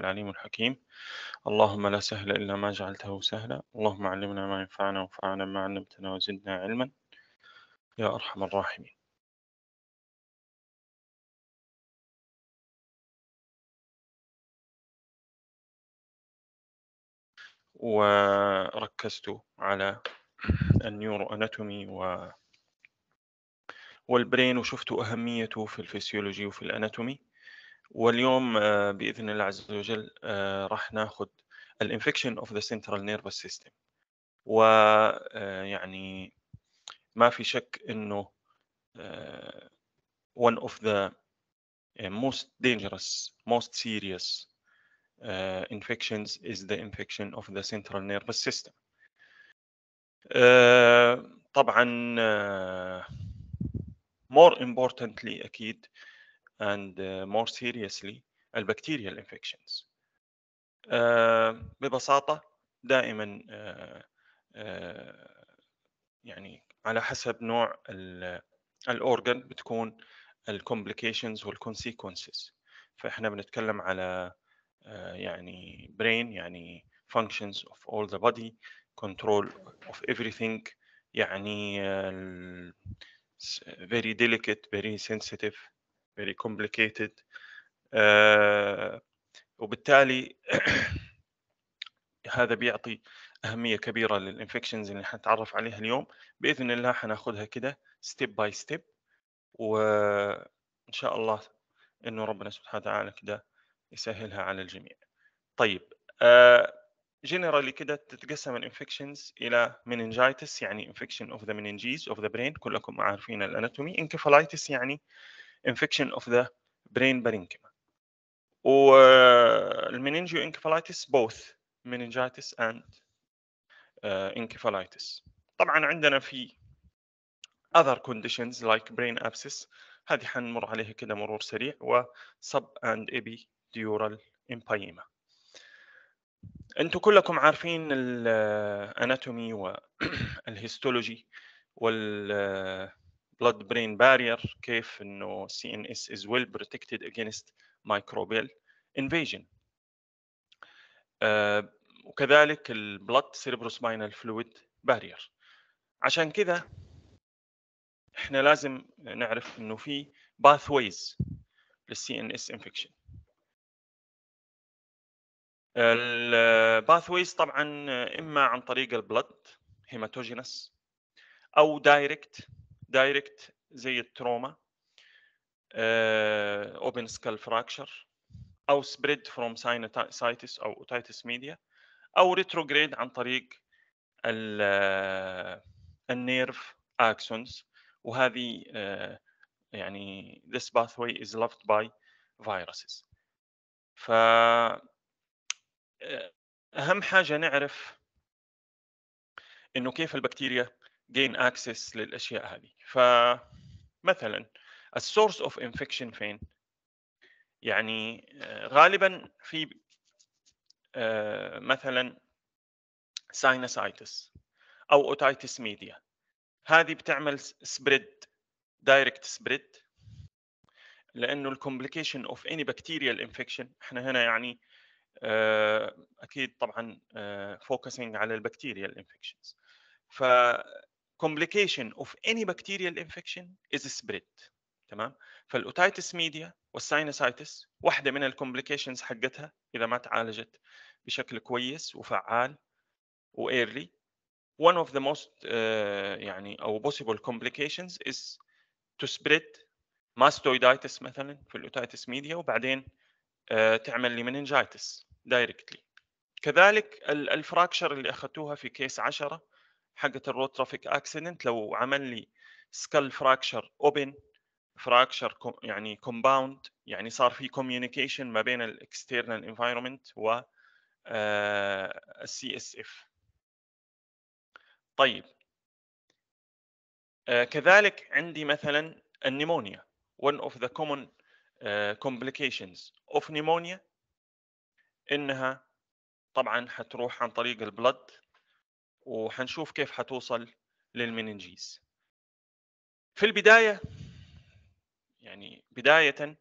العليم الحكيم اللهم لا سهل إلا ما جعلته سهلا اللهم علمنا ما ينفعنا وانفعنا ما علمتنا وزدنا علما يا أرحم الراحمين وركزت على النيورو أناتومي و والبرين وشفت أهميته في الفسيولوجي وفي الأناتومي واليوم باذن الله عز وجل راح ناخذ الانفكشن اوف ذا سنترال نيرفس سيستم ويعني ما في شك انه one of the most dangerous most serious infections is the infection of the central nervous system طبعا more importantly اكيد and uh, more seriously البكتيريال infections uh, ببساطة دائما uh, يعني على حسب نوع الاورجن بتكون الكومبليكيشنز والكونسيكونسز فاحنا بنتكلم على يعني brain يعني functions of all the body control of everything يعني very delicate very sensitive very complicated uh, وبالتالي هذا بيعطي أهمية كبيرة للإنفكشنز اللي حنتعرف عليها اليوم بإذن الله حناخدها كده ستيب باي ستيب وإن شاء الله إنه ربنا سبحانه وتعالى كده يسهلها على الجميع طيب جنرالي آه، uh, كده تتقسم الانفكشنز الى meningitis يعني infection of the meninges of the brain كلكم عارفين الاناتومي encephalitis يعني infection of the brain parenchyma والمننجيو both meningitis and uh, encephalitis طبعا عندنا في other conditions like brain abscess هذه حنمر عليها كده مرور سريع و sub and epidural empyema انتوا كلكم عارفين الاناتومي والهيستولوجي وال blood brain barrier كيف انه CNS is well protected against microbial invasion وكذلك وكذلك blood cerebrospinal fluid barrier عشان كذا احنا لازم نعرف انه في pathways لل CNS infection ال pathways طبعا اما عن طريق ال blood hematogenous او direct دايركت زي التروما اوبن سكال فراكشر او سبريد فروم ساينوسايتس او اوتايتس ميديا او ريتروجريد عن طريق آه، النيرف اكسونز وهذه آه، يعني this pathway is loved by viruses ف آه، اهم حاجه نعرف انه كيف البكتيريا جين اكسس للاشياء هذه فمثلا السورس اوف انفكشن فين يعني آه، غالبا في آه، مثلا ساينسايتس او اوتايتس ميديا هذه بتعمل سبريد دايركت سبريد لانه الكومبليكيشن اوف اني بكتيريال انفكشن احنا هنا يعني آه، اكيد طبعا فوكسنج على البكتيريال انفكشنز ف complication of any bacterial infection is spread تمام فالاوتيتس ميديا والساينسايتس واحده من الكومبليكيشنز حقتها اذا ما تعالجت بشكل كويس وفعال وايرلي one of the most uh, يعني او possible complications is to spread mastoiditis مثلا في الاوتيتس ميديا وبعدين uh, تعمل لي مننجايتس دايركتلي كذلك الفراكشر اللي اخذتوها في كيس 10 حقه الرود ترافيك اكسيدنت لو عمل لي سكال فراكشر اوبن فراكشر يعني كومباوند يعني صار في كوميونيكيشن ما بين الاكسترنال انفايرمنت و السي اس اف طيب آه، كذلك عندي مثلا النيمونيا one of the common آه، complications of pneumonia انها طبعا حتروح عن طريق البلد وحنشوف كيف حتوصل للمننجيز في البدايه يعني بدايه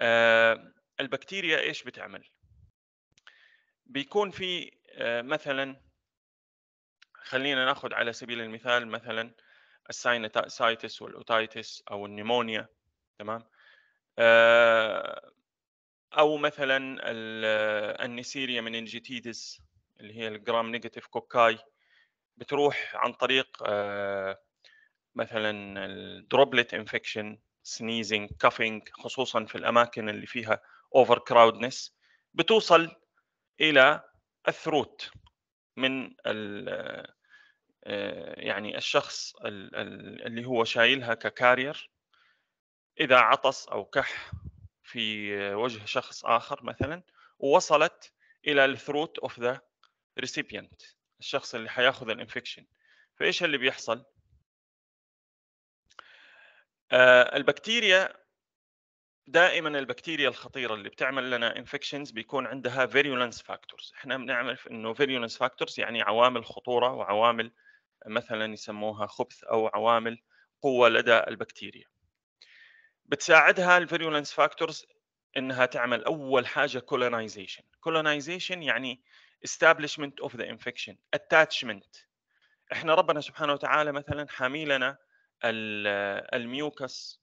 آه، البكتيريا ايش بتعمل بيكون في آه، مثلا خلينا ناخذ على سبيل المثال مثلا الساينسايتس والاوتايتس او النيمونيا تمام آه، او مثلا النسيريا مننجيتيدس اللي هي الجرام نيجاتيف كوكاي بتروح عن طريق آه، مثلا الدروبلت انفكشن سنيزنج كافينج خصوصا في الاماكن اللي فيها اوفر كراودنس بتوصل الى الثروت من آه، يعني الشخص اللي هو شايلها ككارير اذا عطس او كح في وجه شخص اخر مثلا ووصلت الى الثروت اوف ذا recipient الشخص اللي حياخذ الانفكشن فايش اللي بيحصل آه البكتيريا دائما البكتيريا الخطيره اللي بتعمل لنا انفكشنز بيكون عندها فيريولنس فاكتورز احنا بنعرف انه فيريولنس فاكتورز يعني عوامل خطوره وعوامل مثلا يسموها خبث او عوامل قوه لدى البكتيريا بتساعدها الفيريولنس فاكتورز انها تعمل اول حاجه كولونايزيشن كولونايزيشن يعني establishment of the infection attachment احنا ربنا سبحانه وتعالى مثلا حاميلنا الميوكس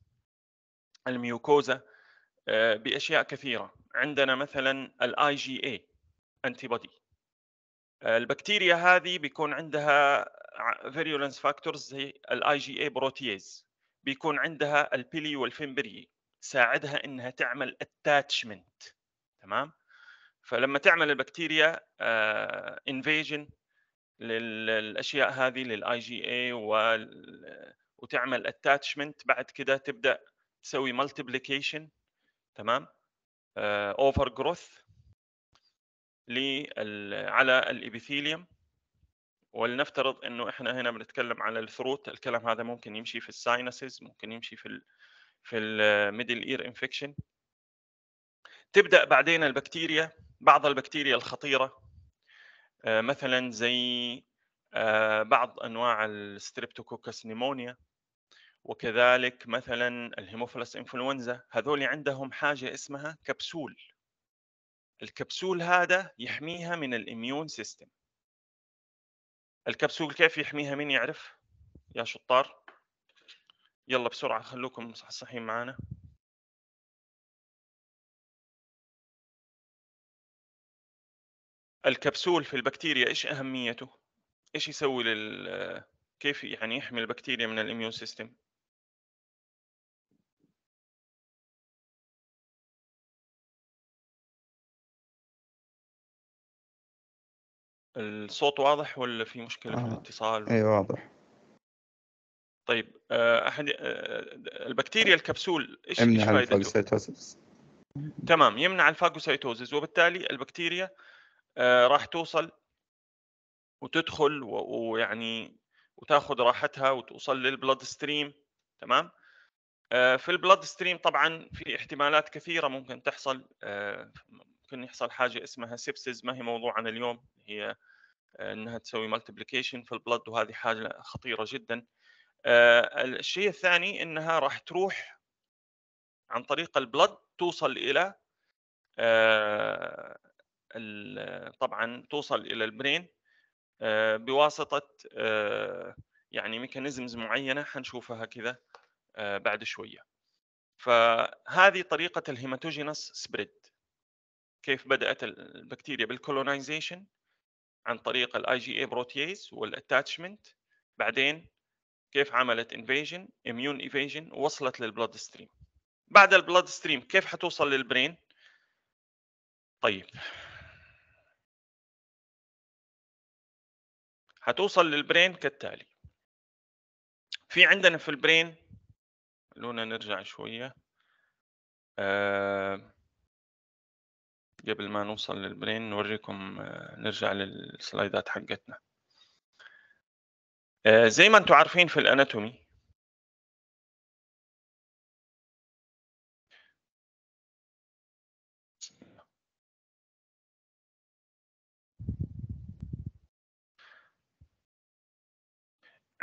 الميوكوزا آه، باشياء كثيره عندنا مثلا الاي جي اي انتي البكتيريا هذه بيكون عندها فيريولنس فاكتورز زي الاي جي اي بروتيز بيكون عندها البيلي والفيمبري ساعدها انها تعمل اتاتشمنت تمام فلما تعمل البكتيريا انفيجن آه، للاشياء هذه للاي جي اي وتعمل اتاتشمنت بعد كده تبدا تسوي مالتيبليكيشن تمام اوفر آه، جروث على الابيثيليوم ولنفترض انه احنا هنا بنتكلم على الثروت الكلام هذا ممكن يمشي في الساينسز ممكن يمشي في ال في الميدل اير انفكشن تبدا بعدين البكتيريا بعض البكتيريا الخطيره آه، مثلا زي آه، بعض انواع الستريبتوكوكس نيمونيا وكذلك مثلا الهيموفلس انفلونزا هذول عندهم حاجه اسمها كبسول الكبسول هذا يحميها من الاميون سيستم الكبسول كيف يحميها مين يعرف يا شطار يلا بسرعه خلوكم صحصحين معانا الكبسول في البكتيريا ايش اهميته ايش يسوي لل كيف يعني يحمي البكتيريا من الاميون سيستم الصوت واضح ولا في مشكله في آه، الاتصال اي واضح طيب آه، احد آه، البكتيريا الكبسول ايش ايش فائدته تمام يمنع الفاجوسايتوزيس وبالتالي البكتيريا آه، راح توصل وتدخل ويعني وتاخذ راحتها وتوصل للبلد ستريم تمام آه، في البلد ستريم طبعا في احتمالات كثيره ممكن تحصل آه، ممكن يحصل حاجه اسمها سيبسز ما هي موضوعنا اليوم هي انها تسوي ملتبليكيشن في البلد وهذه حاجه خطيره جدا الشيء الثاني انها راح تروح عن طريق البلد توصل الى طبعا توصل الى البرين آه، بواسطه آه، يعني ميكانيزمز معينه حنشوفها كذا آه، بعد شويه فهذه طريقه الهيماتوجينس سبريد كيف بدات البكتيريا بالكولونايزيشن عن طريق الاي جي اي بروتييز والاتاتشمنت بعدين كيف عملت انفيجن اميون ايفيجن ووصلت للبلود ستريم بعد البلود ستريم كيف حتوصل للبرين طيب هتوصل للبرين كالتالي في عندنا في البرين خلونا نرجع شويه آه، قبل ما نوصل للبرين نوريكم آه، نرجع للسلايدات حقتنا آه، زي ما انتم عارفين في الاناتومي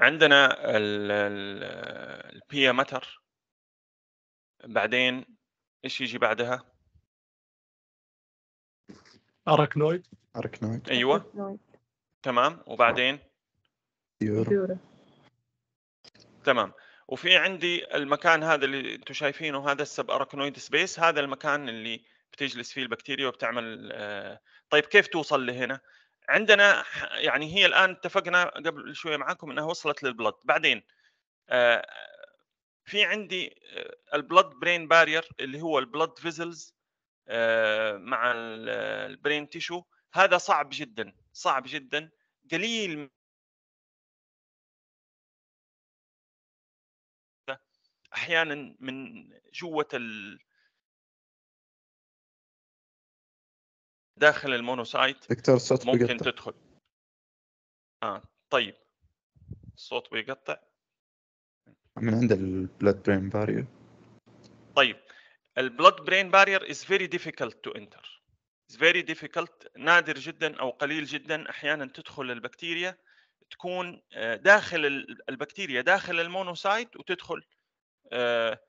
عندنا البيا متر بعدين ايش يجي بعدها؟ اركنويد اركنويد ايوه أركنويد. تمام وبعدين يورو. تمام وفي عندي المكان هذا اللي انتم شايفينه هذا السب اركنويد سبيس هذا المكان اللي بتجلس فيه البكتيريا وبتعمل آه، طيب كيف توصل لهنا؟ عندنا يعني هي الان اتفقنا قبل شويه معاكم انها وصلت للبلد بعدين آه، في عندي البلد برين بارير اللي هو البلد فيزلز آه، مع البرين تيشو آه، هذا صعب جدا صعب جدا قليل احيانا من جوه داخل المونوسايت دكتور الصوت ممكن بيقطع. تدخل اه طيب الصوت بيقطع من عند البلاد برين بارير طيب البلاد برين بارير از فيري ديفيكلت تو انتر از فيري ديفيكلت نادر جدا او قليل جدا احيانا تدخل البكتيريا تكون آه، داخل البكتيريا داخل المونوسايت وتدخل آه،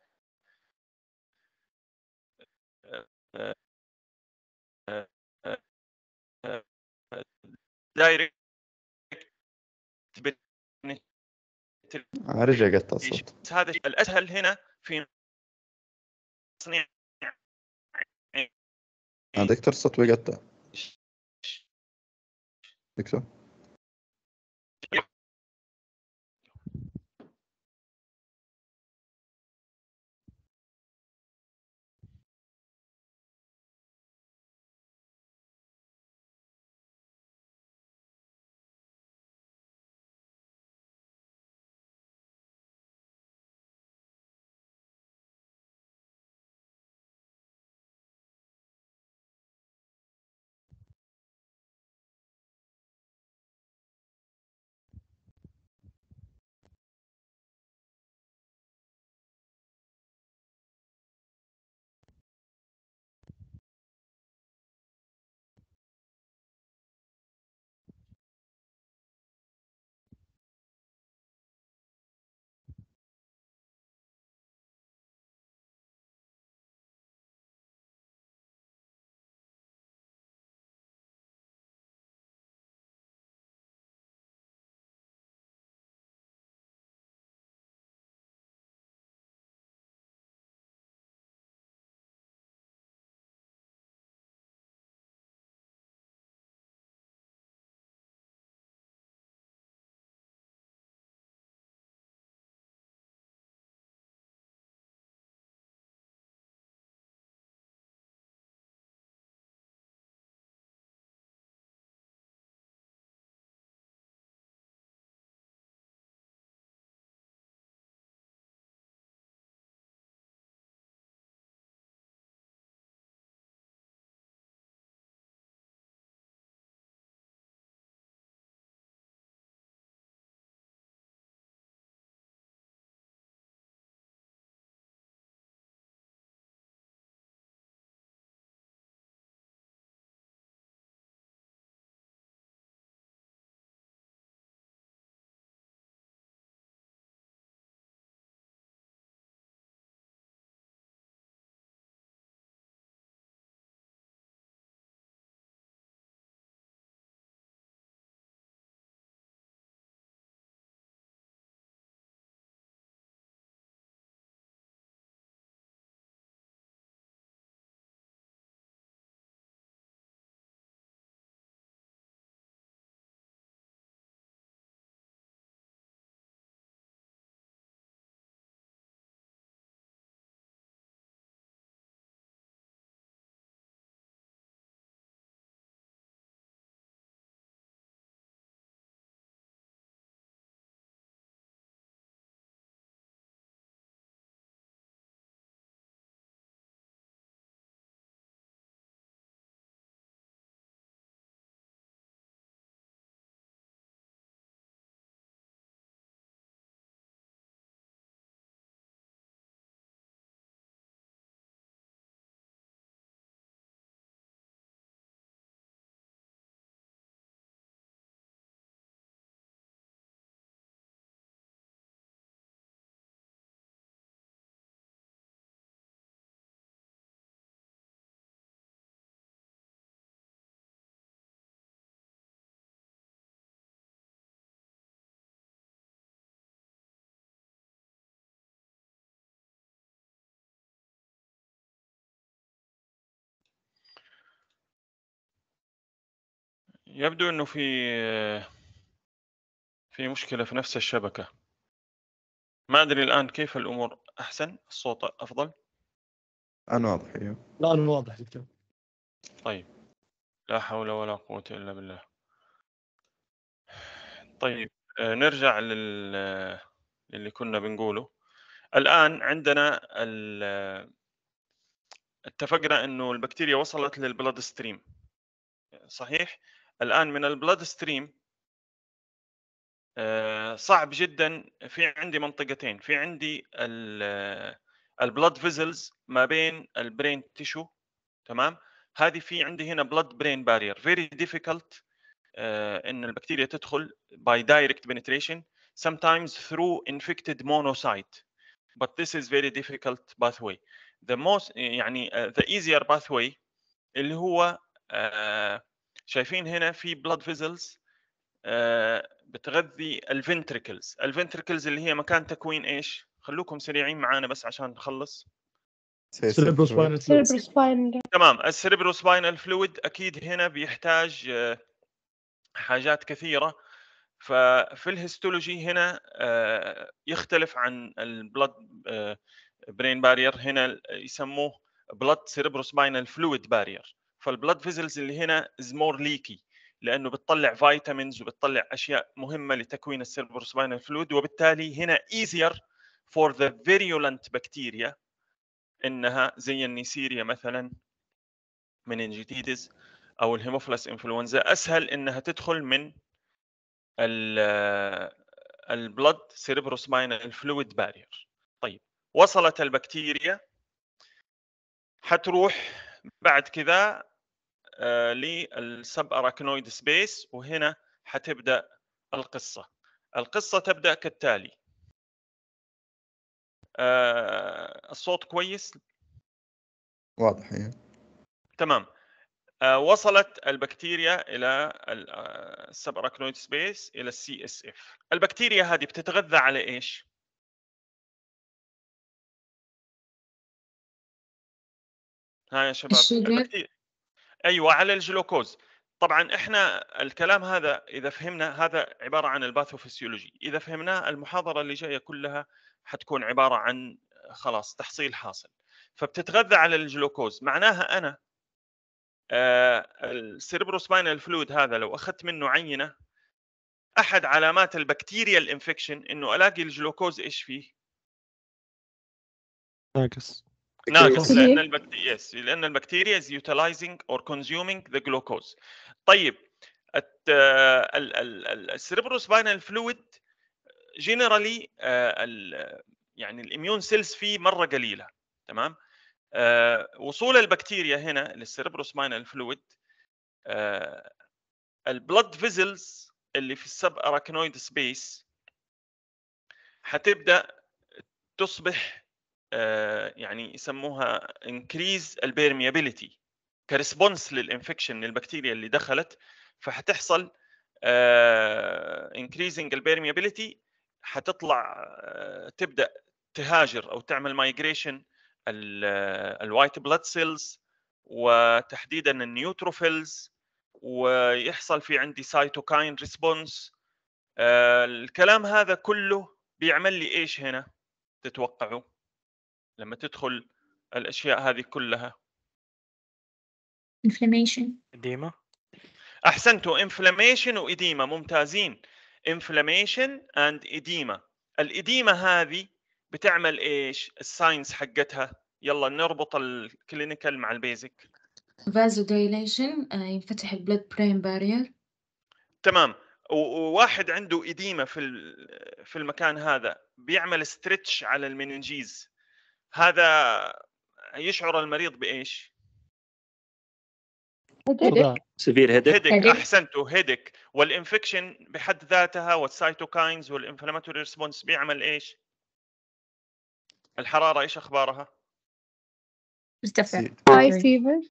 آه، دايركت رجع قطع الصوت هذا الاسهل هنا في تصنيع دكتور الصوت بيقطع دكتور يبدو انه في في مشكله في نفس الشبكه ما ادري الان كيف الامور احسن الصوت افضل الان واضح ايوه لا انا واضح دكتور طيب لا حول ولا قوه الا بالله طيب نرجع لل اللي كنا بنقوله الان عندنا ال... اتفقنا انه البكتيريا وصلت للبلد ستريم صحيح الان من البلاد آه، ستريم صعب جدا في عندي منطقتين في عندي البلاد آه، فيزلز ما بين البرين تيشو تمام هذه في عندي هنا بلاد برين بارير فيري ديفيكلت ان البكتيريا تدخل باي دايركت penetration sometimes through infected monocyte but this is very difficult pathway the most يعني uh, the easier pathway اللي هو uh, شايفين هنا في بلاد آه، فيزلز بتغذي الفنتركلز الفنتركلز اللي هي مكان تكوين ايش خلوكم سريعين معانا بس عشان نخلص تمام سباينال فلويد اكيد هنا بيحتاج آه، حاجات كثيره ففي الهيستولوجي هنا آه، يختلف عن البلد برين بارير هنا يسموه بلد سباينال فلويد بارير فالبلد فيزلز اللي هنا از مور ليكي لانه بتطلع فيتامينز وبتطلع اشياء مهمه لتكوين السيربر سباينال فلويد وبالتالي هنا easier for the virulent bacteria انها زي النيسيريا مثلا انجيتيدز او الهيموفلاس انفلونزا اسهل انها تدخل من ال البلد سيربرو سباينال فلويد بارير طيب وصلت البكتيريا حتروح بعد كذا آه، للسب اراكنويد سبيس وهنا حتبدا القصه القصه تبدا كالتالي آه، الصوت كويس واضح إيه. تمام آه، وصلت البكتيريا الى السب اراكنويد سبيس الى السي اس اف البكتيريا هذه بتتغذى على ايش ها يا شباب ايوه على الجلوكوز طبعا احنا الكلام هذا اذا فهمنا هذا عباره عن الباثوفسيولوجي اذا فهمناه المحاضره اللي جايه كلها حتكون عباره عن خلاص تحصيل حاصل فبتتغذى على الجلوكوز معناها انا آه السيربروسباينال فلويد هذا لو اخذت منه عينه احد علامات البكتيريا الانفكشن انه الاقي الجلوكوز ايش فيه ناقص ناقص لان البكتيريا يس لان البكتيريا از يوتلايزنج اور كونسيومينج ذا جلوكوز طيب السيربرو سباينال فلويد جنرالي آه، يعني الاميون سيلز فيه مره قليله تمام آه وصول البكتيريا هنا للسيربرو سباينال فلويد آه البلد فيزلز اللي في السب اراكنويد سبيس حتبدا تصبح آه، يعني يسموها increase البيرميابيليتي كريسبونس للانفكشن للبكتيريا اللي دخلت فحتحصل آه، increasing البيرميابيليتي حتطلع آه، تبدا تهاجر او تعمل مايجريشن الوايت بلاد سيلز وتحديدا النيوتروفيلز ويحصل في عندي سايتوكاين ريسبونس الكلام هذا كله بيعمل لي ايش هنا تتوقعوا لما تدخل الاشياء هذه كلها inflammation اديما احسنتوا inflammation واديما ممتازين inflammation and edema الاديمه هذه بتعمل ايش الساينس حقتها يلا نربط الكلينيكال مع البيزك vasodilation آه، ينفتح البلد برين بارير تمام وواحد عنده اديمه في في المكان هذا بيعمل ستريتش على المننجيز هذا يشعر المريض بايش؟ سفير هيدك هيدك احسنتوا هيدك والانفكشن بحد ذاتها والسايتوكاينز والانفلاماتوري ريسبونس بيعمل ايش؟ الحراره ايش اخبارها؟ مرتفع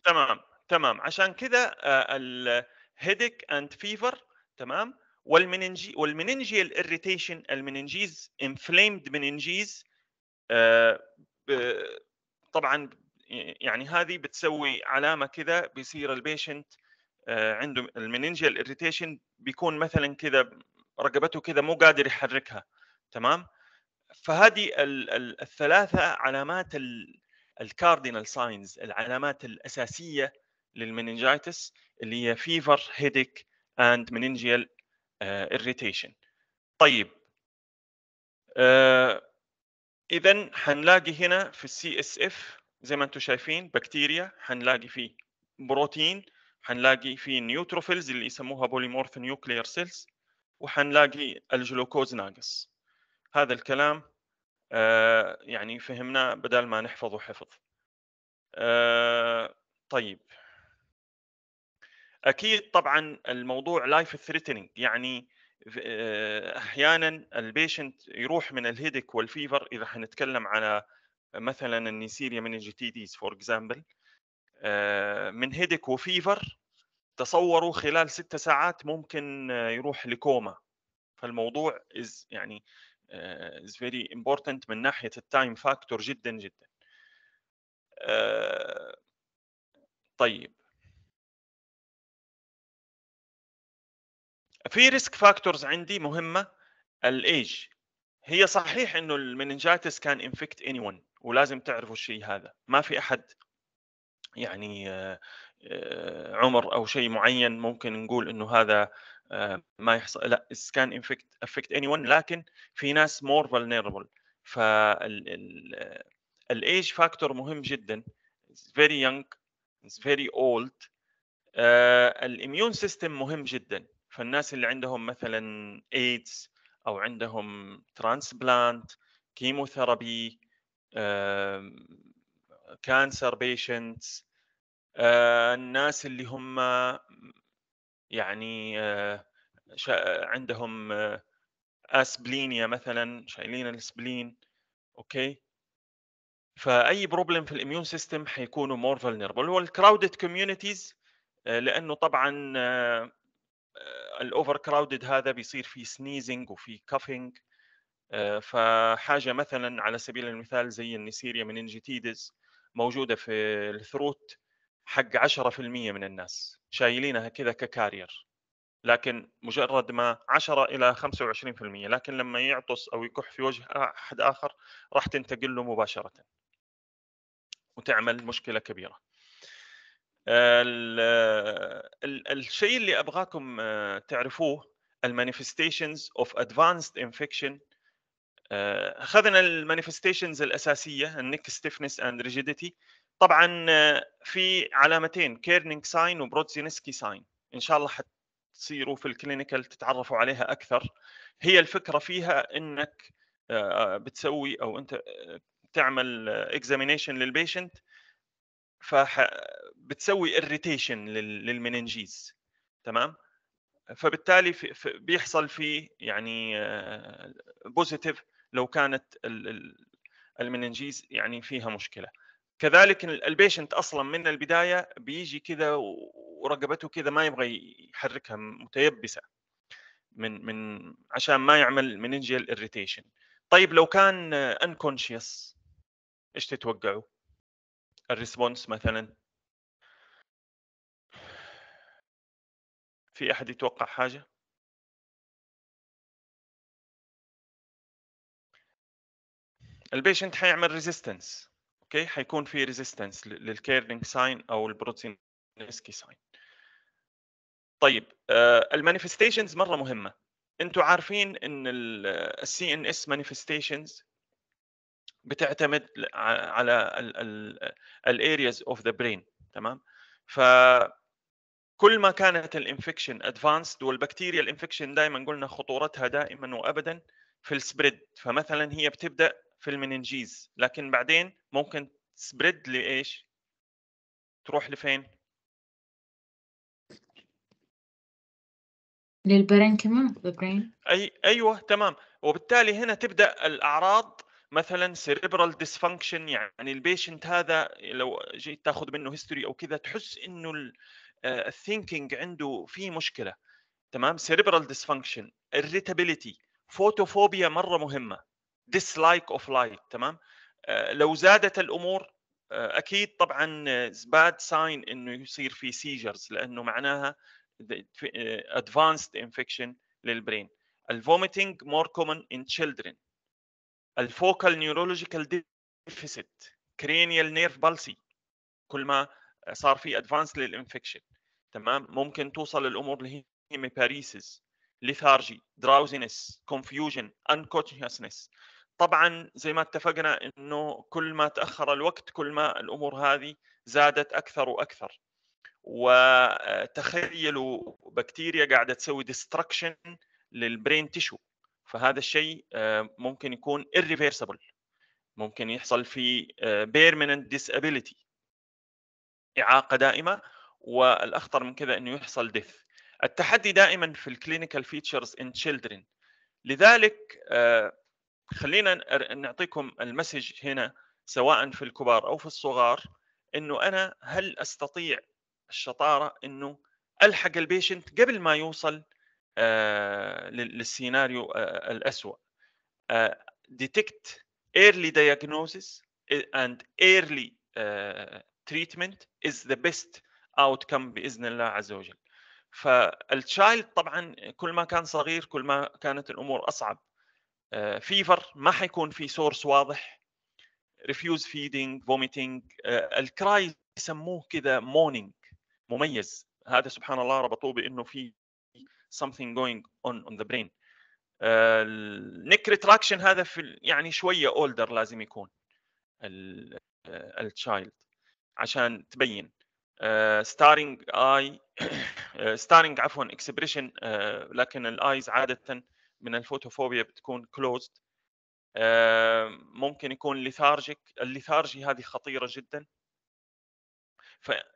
تمام تمام عشان كذا الهيدك اند فيفر تمام والمننجي والمننجيال اريتيشن المننجيز انفليمد آه، مننجيز طبعا يعني هذه بتسوي علامه كذا بيصير البيشنت آه، عنده المننجيال اريتيشن بيكون مثلا كذا رقبته كذا مو قادر يحركها تمام فهذه الثلاثه علامات الكاردينال ساينز العلامات الاساسيه للمننجايتس اللي هي فيفر هيديك اند مننجيال اريتيشن طيب أه اذا حنلاقي هنا في السي اس اف زي ما انتم شايفين بكتيريا حنلاقي فيه بروتين حنلاقي فيه نيوتروفيلز اللي يسموها بوليمورف نيوكلير سيلز وحنلاقي الجلوكوز ناقص هذا الكلام آه يعني فهمناه بدل ما نحفظه حفظ آه طيب اكيد طبعا الموضوع لايف ثريتنينج يعني آه، احيانا البيشنت يروح من الهيدك والفيفر اذا حنتكلم على مثلا النيسيريا منجيتيديز فور اكزامبل من هيدك آه، وفيفر تصوروا خلال ست ساعات ممكن آه، يروح لكوما فالموضوع از يعني از فيري امبورتنت من ناحيه التايم فاكتور جدا جدا طيب في ريسك فاكتورز عندي مهمه الايج هي صحيح انه المننجايتس كان انفكت اني ون ولازم تعرفوا الشيء هذا ما في احد يعني آه، آه، عمر او شيء معين ممكن نقول انه هذا آه، ما يحصل لا كان انفكت افكت اني ون لكن في ناس مور فولنربل فالايج فاكتور مهم جدا It's very young it's very old الاميون سيستم مهم جدا فالناس اللي عندهم مثلا ايدز او عندهم ترانسبلانت كيموثيرابي كانسر بيشنتس الناس اللي هم يعني آه، عندهم اسبلينيا آه، مثلا شايلين الاسبلين اوكي فاي بروبلم في الاميون سيستم حيكونوا مور فولنربل والكراودد كوميونيتيز لانه طبعا آه، آه، الاوفر كراودد هذا بيصير في سنيزنج وفي كافينج آه، فحاجه مثلا على سبيل المثال زي النسيريا انجيتيدز موجوده في الثروت حق 10% من الناس شايلينها كذا ككارير لكن مجرد ما 10 الى 25% لكن لما يعطس او يكح في وجه احد اخر راح تنتقل له مباشره وتعمل مشكله كبيره الشيء اللي ابغاكم آه، تعرفوه المانيفستيشنز اوف ادفانسد انفكشن اخذنا المانيفستيشنز الاساسيه النيك ستيفنس اند ريجيديتي طبعا آه، في علامتين كيرنينج ساين وبروتزينسكي ساين ان شاء الله حتصيروا في الكلينيكال تتعرفوا عليها اكثر هي الفكره فيها انك آه، بتسوي او انت تعمل اكزامينيشن للبيشنت بتسوي اريتيشن للمننجيز تمام فبالتالي في في بيحصل في يعني بوزيتيف آه، لو كانت المننجيز يعني فيها مشكله كذلك البيشنت اصلا من البدايه بيجي كذا ورقبته كذا ما يبغى يحركها متيبسه من من عشان ما يعمل مننجيال اريتيشن طيب لو كان انكونشيس ايش تتوقعوا الريسبونس مثلا في احد يتوقع حاجه البيشنت حيعمل ريزيستنس اوكي حيكون في ريزيستنس للكيرنينج ساين او البروتينسكي ساين طيب آه، المانيفستيشنز مره مهمه انتم عارفين ان السي ان اس مانيفستيشنز بتعتمد على الاريز اوف ذا برين تمام ف كل ما كانت الانفكشن ادفانسد والبكتيريا الانفكشن دائما قلنا خطورتها دائما وابدا في السبريد فمثلا هي بتبدا في المننجيز لكن بعدين ممكن سبريد لايش تروح لفين للبرين كمان اي ايوه تمام وبالتالي هنا تبدا الاعراض مثلا سيريبرال ديسفانكشن يعني البيشنت هذا لو جيت تاخذ منه هيستوري او كذا تحس انه الثينكينج آه، عنده في مشكله تمام سيريبرال ديسفانكشن الريتابيليتي فوتوفوبيا مره مهمه ديسلايك اوف لايت تمام آه، لو زادت الامور آه، اكيد طبعا باد ساين انه يصير في سيجرز لانه معناها ادفانسد انفكشن للبرين الفوميتنج مور كومن ان تشيلدرن الفوكال نيورولوجيكال ديفيسيت كرينيال نيرف بالسي كل ما صار في ادفانس للانفكشن تمام ممكن توصل الامور اللي هي هيميباريسيس ليثارجي دراوزينس كونفيوجن انكوتشنسنس طبعا زي ما اتفقنا انه كل ما تاخر الوقت كل ما الامور هذه زادت اكثر واكثر وتخيلوا بكتيريا قاعده تسوي ديستركشن للبرين تيشو فهذا الشيء آه، ممكن يكون irreversible ممكن يحصل في آه، permanent disability إعاقة دائمة والأخطر من كذا أنه يحصل death التحدي دائما في الكلينيكال فيتشرز ان children لذلك آه، خلينا نعطيكم المسج هنا سواء في الكبار أو في الصغار أنه أنا هل أستطيع الشطارة أنه ألحق البيشنت قبل ما يوصل آه، للسيناريو آه، آه، الأسوأ detect early diagnosis and early treatment is the best outcome بإذن الله عز وجل فالتشايلد طبعا كل ما كان صغير كل ما كانت الأمور أصعب فيفر ما حيكون في سورس واضح ريفيوز فيدينج فوميتينج الكراي يسموه كذا مونينج مميز هذا سبحان الله ربطوه بانه في something going on on the brain النيك ريتراكشن هذا في يعني شويه اولدر لازم يكون التشايلد عشان تبين ستارينج اي ستارينج عفوا اكسبريشن آه، لكن الايز عاده من الفوتوفوبيا بتكون كلوزد آه، ممكن يكون ليثارجيك الليثارجي هذه خطيره جدا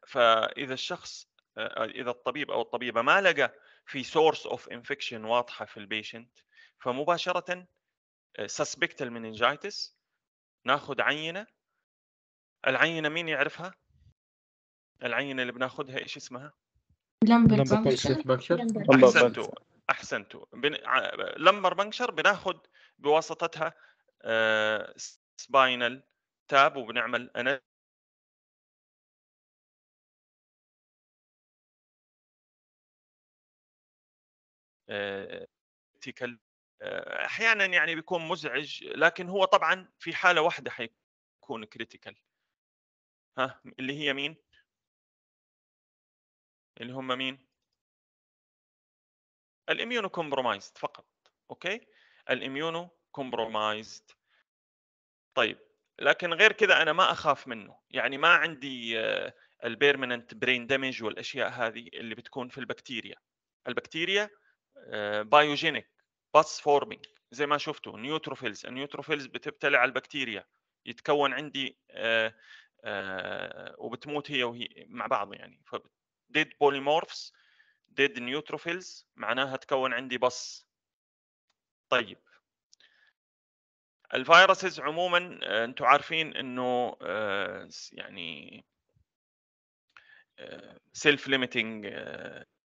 فاذا الشخص آه، اذا الطبيب او الطبيبه ما لقى في سورس اوف انفكشن واضحه في البيشنت فمباشره سسبكت آه، المننجايتس ناخذ عينه العينه مين يعرفها؟ العينه اللي بناخذها ايش اسمها؟ لمبر احسنتوا احسنتوا بن... لمبر بنكشر بناخذ بواسطتها سباينال آه، تاب وبنعمل تكلم آه، آه، احيانا يعني بيكون مزعج لكن هو طبعا في حاله واحده حيكون كريتيكال ها اللي هي مين اللي هم مين الاميونو كومبرومايزد فقط اوكي الاميونو كومبرومايزد طيب لكن غير كذا انا ما اخاف منه يعني ما عندي آه، البيرمننت برين دامج والاشياء هذه اللي بتكون في البكتيريا البكتيريا بايوجينيك باس فورمينج زي ما شفتوا نيوتروفيلز النيوتروفيلز بتبتلع البكتيريا يتكون عندي آه، آه، وبتموت هي وهي مع بعض يعني فديد بوليمورفز ديد نيوتروفيلز معناها تكون عندي بص طيب الفيروسز عموما آه، انتم عارفين انه يعني سيلف ليميتنج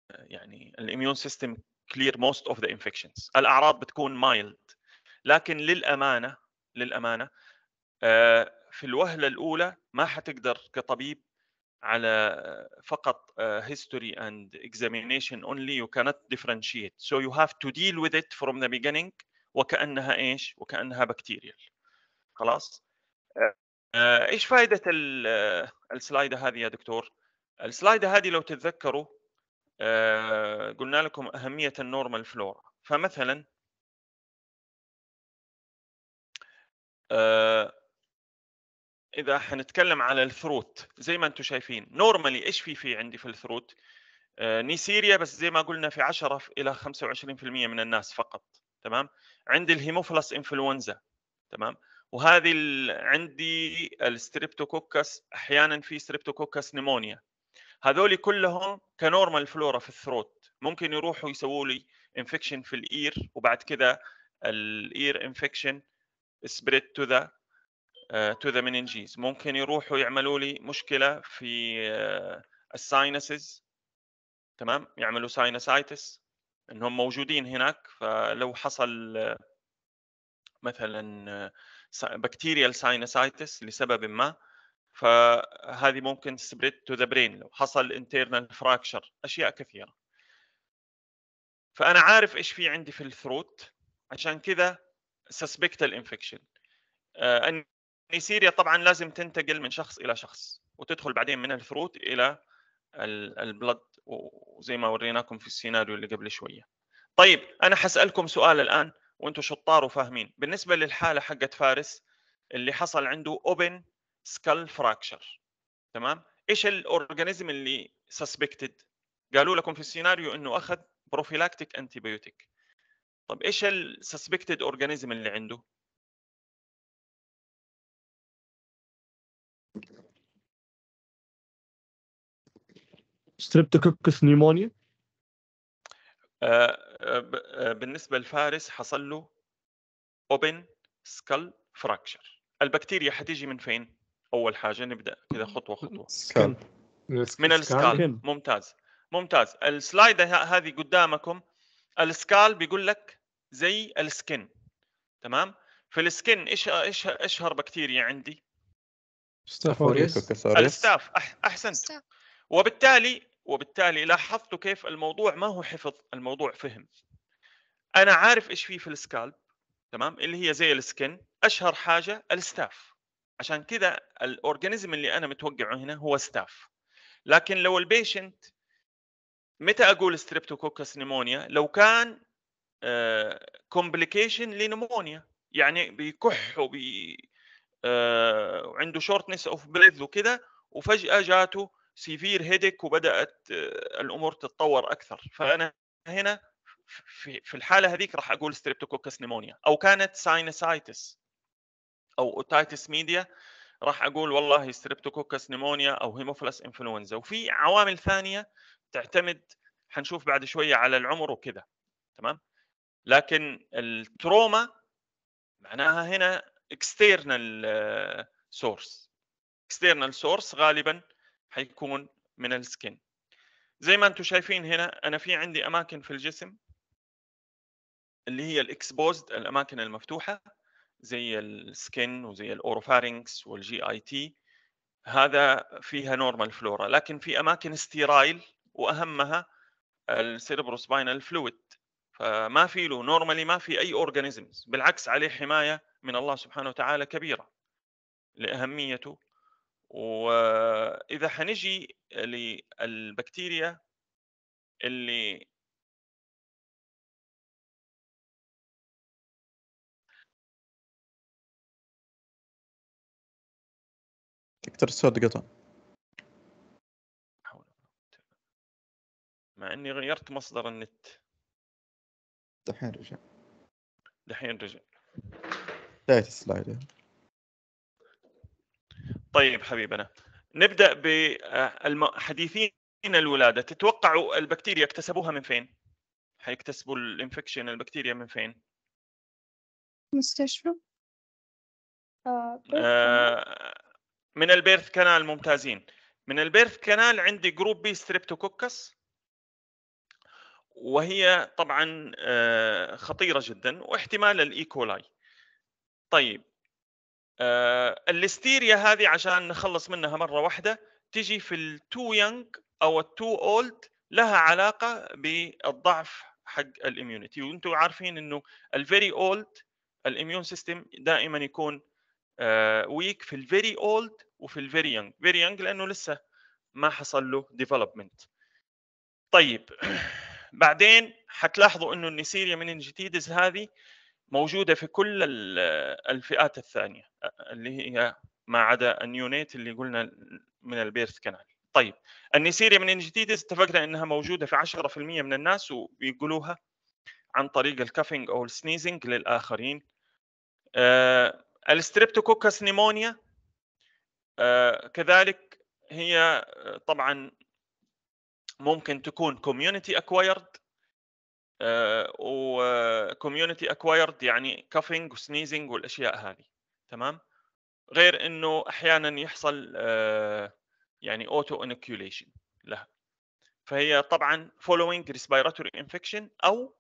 يعني الاميون سيستم clear most of the infections الاعراض بتكون mild لكن للامانه للامانه آه، في الوهله الاولى ما حتقدر كطبيب على آه، فقط آه، history and examination only you cannot differentiate so you have to deal with it from the beginning وكانها ايش وكانها بكتيريا. خلاص ايش فائده السلايده هذه يا دكتور السلايده هذه لو تتذكروا آه، قلنا لكم أهمية النورمال فلورا فمثلا آه، إذا حنتكلم على الثروت زي ما أنتم شايفين نورمالي إيش في في عندي في الثروت آه، نيسيريا بس زي ما قلنا في 10 إلى 25% من الناس فقط تمام عندي الهيموفلس انفلونزا تمام وهذه عندي الستريبتوكوكس احيانا في ستريبتوكوكس نيمونيا هذول كلهم كنورمال فلورا في الثروت ممكن يروحوا يسووا لي انفكشن في الاير وبعد كذا الاير انفكشن سبريد تو ذا تو ذا مننجيز ممكن يروحوا يعملوا لي مشكله في الساينسز آه، تمام يعملوا ساينسايتس انهم موجودين هناك فلو حصل آه، مثلا بكتيريال آه، ساينسايتس لسبب ما فهذه ممكن سبريد تو ذا برين لو حصل انترنال فراكشر اشياء كثيره فانا عارف ايش في عندي في الثروت عشان كذا سسبكت الانفكشن آه سيريا طبعا لازم تنتقل من شخص الى شخص وتدخل بعدين من الثروت الى البلد وزي ما وريناكم في السيناريو اللي قبل شويه طيب انا حسالكم سؤال الان وانتم شطار وفاهمين بالنسبه للحاله حقت فارس اللي حصل عنده اوبن سكال فراكشر تمام ايش الاورجانيزم اللي سسبكتد قالوا لكم في السيناريو انه اخذ بروفيلاكتيك انتيبيوتيك طب ايش السسبكتد اورجانيزم اللي عنده ستريبتوكوكس آه، آه، نيمونيا آه، بالنسبه لفارس حصل له اوبن سكال فراكشر البكتيريا حتيجي من فين اول حاجه نبدا كذا خطوه خطوه سكان. من السكال ممتاز ممتاز السلايد هذه قدامكم السكال بيقول لك زي السكن تمام في السكن ايش ايش اشهر بكتيريا يعني عندي ستاف الستاف احسنت وبالتالي وبالتالي لاحظتوا كيف الموضوع ما هو حفظ الموضوع فهم انا عارف ايش فيه في السكالب تمام اللي هي زي السكن اشهر حاجه الستاف عشان كده الاورجانيزم اللي انا متوقعه هنا هو ستاف لكن لو البيشنت متى اقول ستريبتوكوكس نيمونيا لو كان كومبليكيشن آه، لنمونيا يعني بيكح وبي آه، وعنده شورتنس اوف بريث وكده وفجاه جاته سيفير هيدك وبدات آه، الامور تتطور اكثر فانا هنا في, في الحاله هذيك راح اقول ستريبتوكوكس نيمونيا او كانت ساينسايتس او اوتايتس ميديا راح اقول والله ستريبتوكوكس نيمونيا او هيموفلس انفلونزا وفي عوامل ثانيه تعتمد حنشوف بعد شويه على العمر وكذا تمام لكن التروما معناها هنا اكسترنال سورس اكسترنال سورس غالبا حيكون من السكن زي ما انتم شايفين هنا انا في عندي اماكن في الجسم اللي هي الاكسبوزد الاماكن المفتوحه زي السكن وزي الاوروفارينكس والجي اي تي هذا فيها نورمال فلورا لكن في اماكن ستيرايل واهمها السيربروسباينال فلويد فما في له نورمالي ما في اي اورجانيزمز بالعكس عليه حمايه من الله سبحانه وتعالى كبيره لاهميته واذا حنجي للبكتيريا اللي أكثر قطع مع إني غيرت مصدر النت دحين رجع دحين رجع بداية السلايد طيب حبيبنا نبدأ بحديثين آه، الولادة تتوقعوا البكتيريا اكتسبوها من فين؟ حيكتسبوا الانفكشن البكتيريا من فين؟ مستشفى آه, آه، من البيرث كانال ممتازين من البيرث كانال عندي جروب بي ستريبتوكوكس وهي طبعا آه، خطيره جدا واحتمال الايكولاي طيب آه، الليستيريا هذه عشان نخلص منها مره واحده تجي في التو يونج او التو اولد لها علاقه بالضعف حق الاميونيتي وانتم عارفين انه الفيري اولد الاميون سيستم دائما يكون ويك آه، في الفيري اولد وفي الفيري يونج فيري يونج لانه لسه ما حصل له ديفلوبمنت طيب بعدين حتلاحظوا انه النيسيريا الجديدز هذه موجوده في كل الفئات الثانيه آه، اللي هي ما عدا النيونيت اللي قلنا من البيرث كانال طيب النيسيريا الجديدز اتفقنا انها موجوده في 10% من الناس ويقولوها عن طريق الكافينج او السنيزنج للاخرين آه الستريبتوكوكس نيمونيا آه، كذلك هي آه، طبعا ممكن تكون كوميونتي اكوايرد وكوميونتي اكوايرد يعني كافينج وسنيزنج والاشياء هذه تمام غير انه احيانا يحصل آه، يعني اوتو انوكيوليشن لها فهي طبعا فولوينج ريسبيراتوري انفكشن او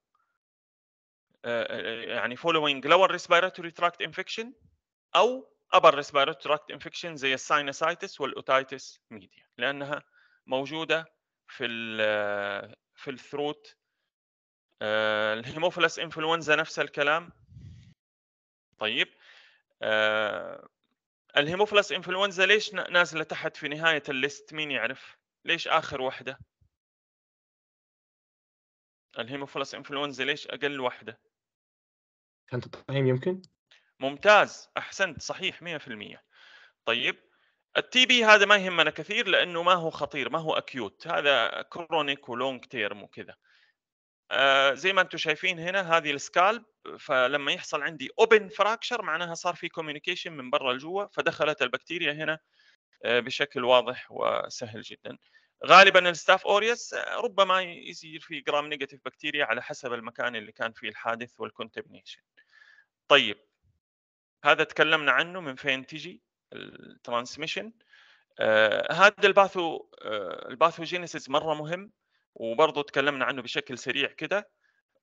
يعني فولوينج لور ريسبيراتوري تراكت انفكشن او ابر respiratory tract انفكشن زي الساينسايتس والاوتايتس ميديا لانها موجوده في الـ في الثروت آه، الهيموفلس انفلونزا نفس الكلام طيب آه، الهيموفلس انفلونزا ليش نازله تحت في نهايه الليست مين يعرف ليش اخر واحده الهيموفلس انفلونزا ليش اقل واحده كانت تطعيم يمكن ممتاز احسنت صحيح 100% طيب التي بي هذا ما يهمنا كثير لانه ما هو خطير ما هو اكيوت هذا كرونيك ولونج تيرم وكذا آه زي ما انتم شايفين هنا هذه السكالب فلما يحصل عندي اوبن فراكشر معناها صار في كوميونيكيشن من برا لجوا فدخلت البكتيريا هنا آه بشكل واضح وسهل جدا غالبا الستاف اوريوس آه، ربما يصير في جرام نيجاتيف بكتيريا على حسب المكان اللي كان فيه الحادث والكونتمنيشن طيب هذا تكلمنا عنه من فين تجي الترانسميشن آه هذا الباثو آه الباثوجينيسيس مره مهم وبرضه تكلمنا عنه بشكل سريع كده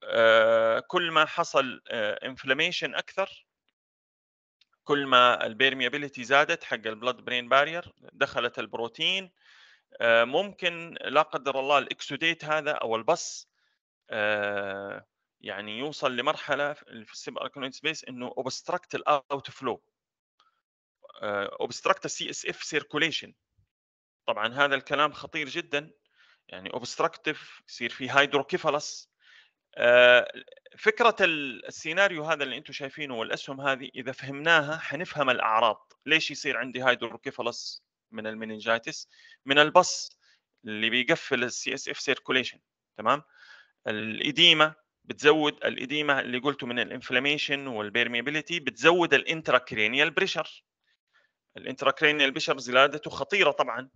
آه كل ما حصل انفلاميشن آه، اكثر كل ما البيرميابيليتي زادت حق البلد برين بارير دخلت البروتين آه، ممكن لا قدر الله الاكسوديت هذا او البص آه، يعني يوصل لمرحله في السيب اركانويد سبيس انه اوبستراكت الاوت فلو اوبستراكت السي اس اف سيركوليشن طبعا هذا الكلام خطير جدا يعني اوبستراكتيف يصير في هيدروكيفالس آه، فكره السيناريو هذا اللي انتم شايفينه والاسهم هذه اذا فهمناها حنفهم الاعراض ليش يصير عندي هيدروكيفالس من المينينجايتس من البص اللي بيقفل السي اس اف سيركوليشن تمام الاديمه بتزود الاديمه اللي قلته من الانفلاميشن والبيرميبيليتي بتزود الانتراكرينيال بريشر الانتراكرينيال بريشر زيادته خطيره طبعا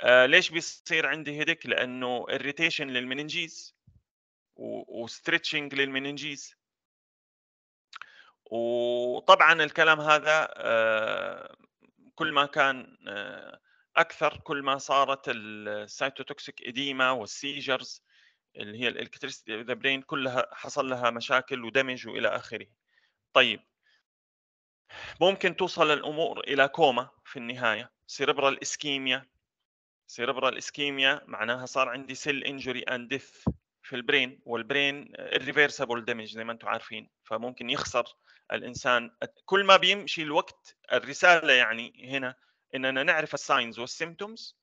آه ليش بيصير عندي هيدك لانه الريتيشن للمننجيز وستريتشنج للمننجيز وطبعا الكلام هذا آه، كل ما كان آه، اكثر كل ما صارت السايتوتوكسيك اديما والسيجرز اللي هي الالكتريستي ذا برين كلها حصل لها مشاكل ودمج والى اخره طيب ممكن توصل الامور الى كوما في النهايه سيربرال اسكيميا سيربرال اسكيميا معناها صار عندي سيل انجري اند ديث في البرين والبرين الريفيرسبل دامج زي ما انتم عارفين فممكن يخسر الانسان كل ما بيمشي الوقت الرساله يعني هنا اننا نعرف الساينز والسيمتومز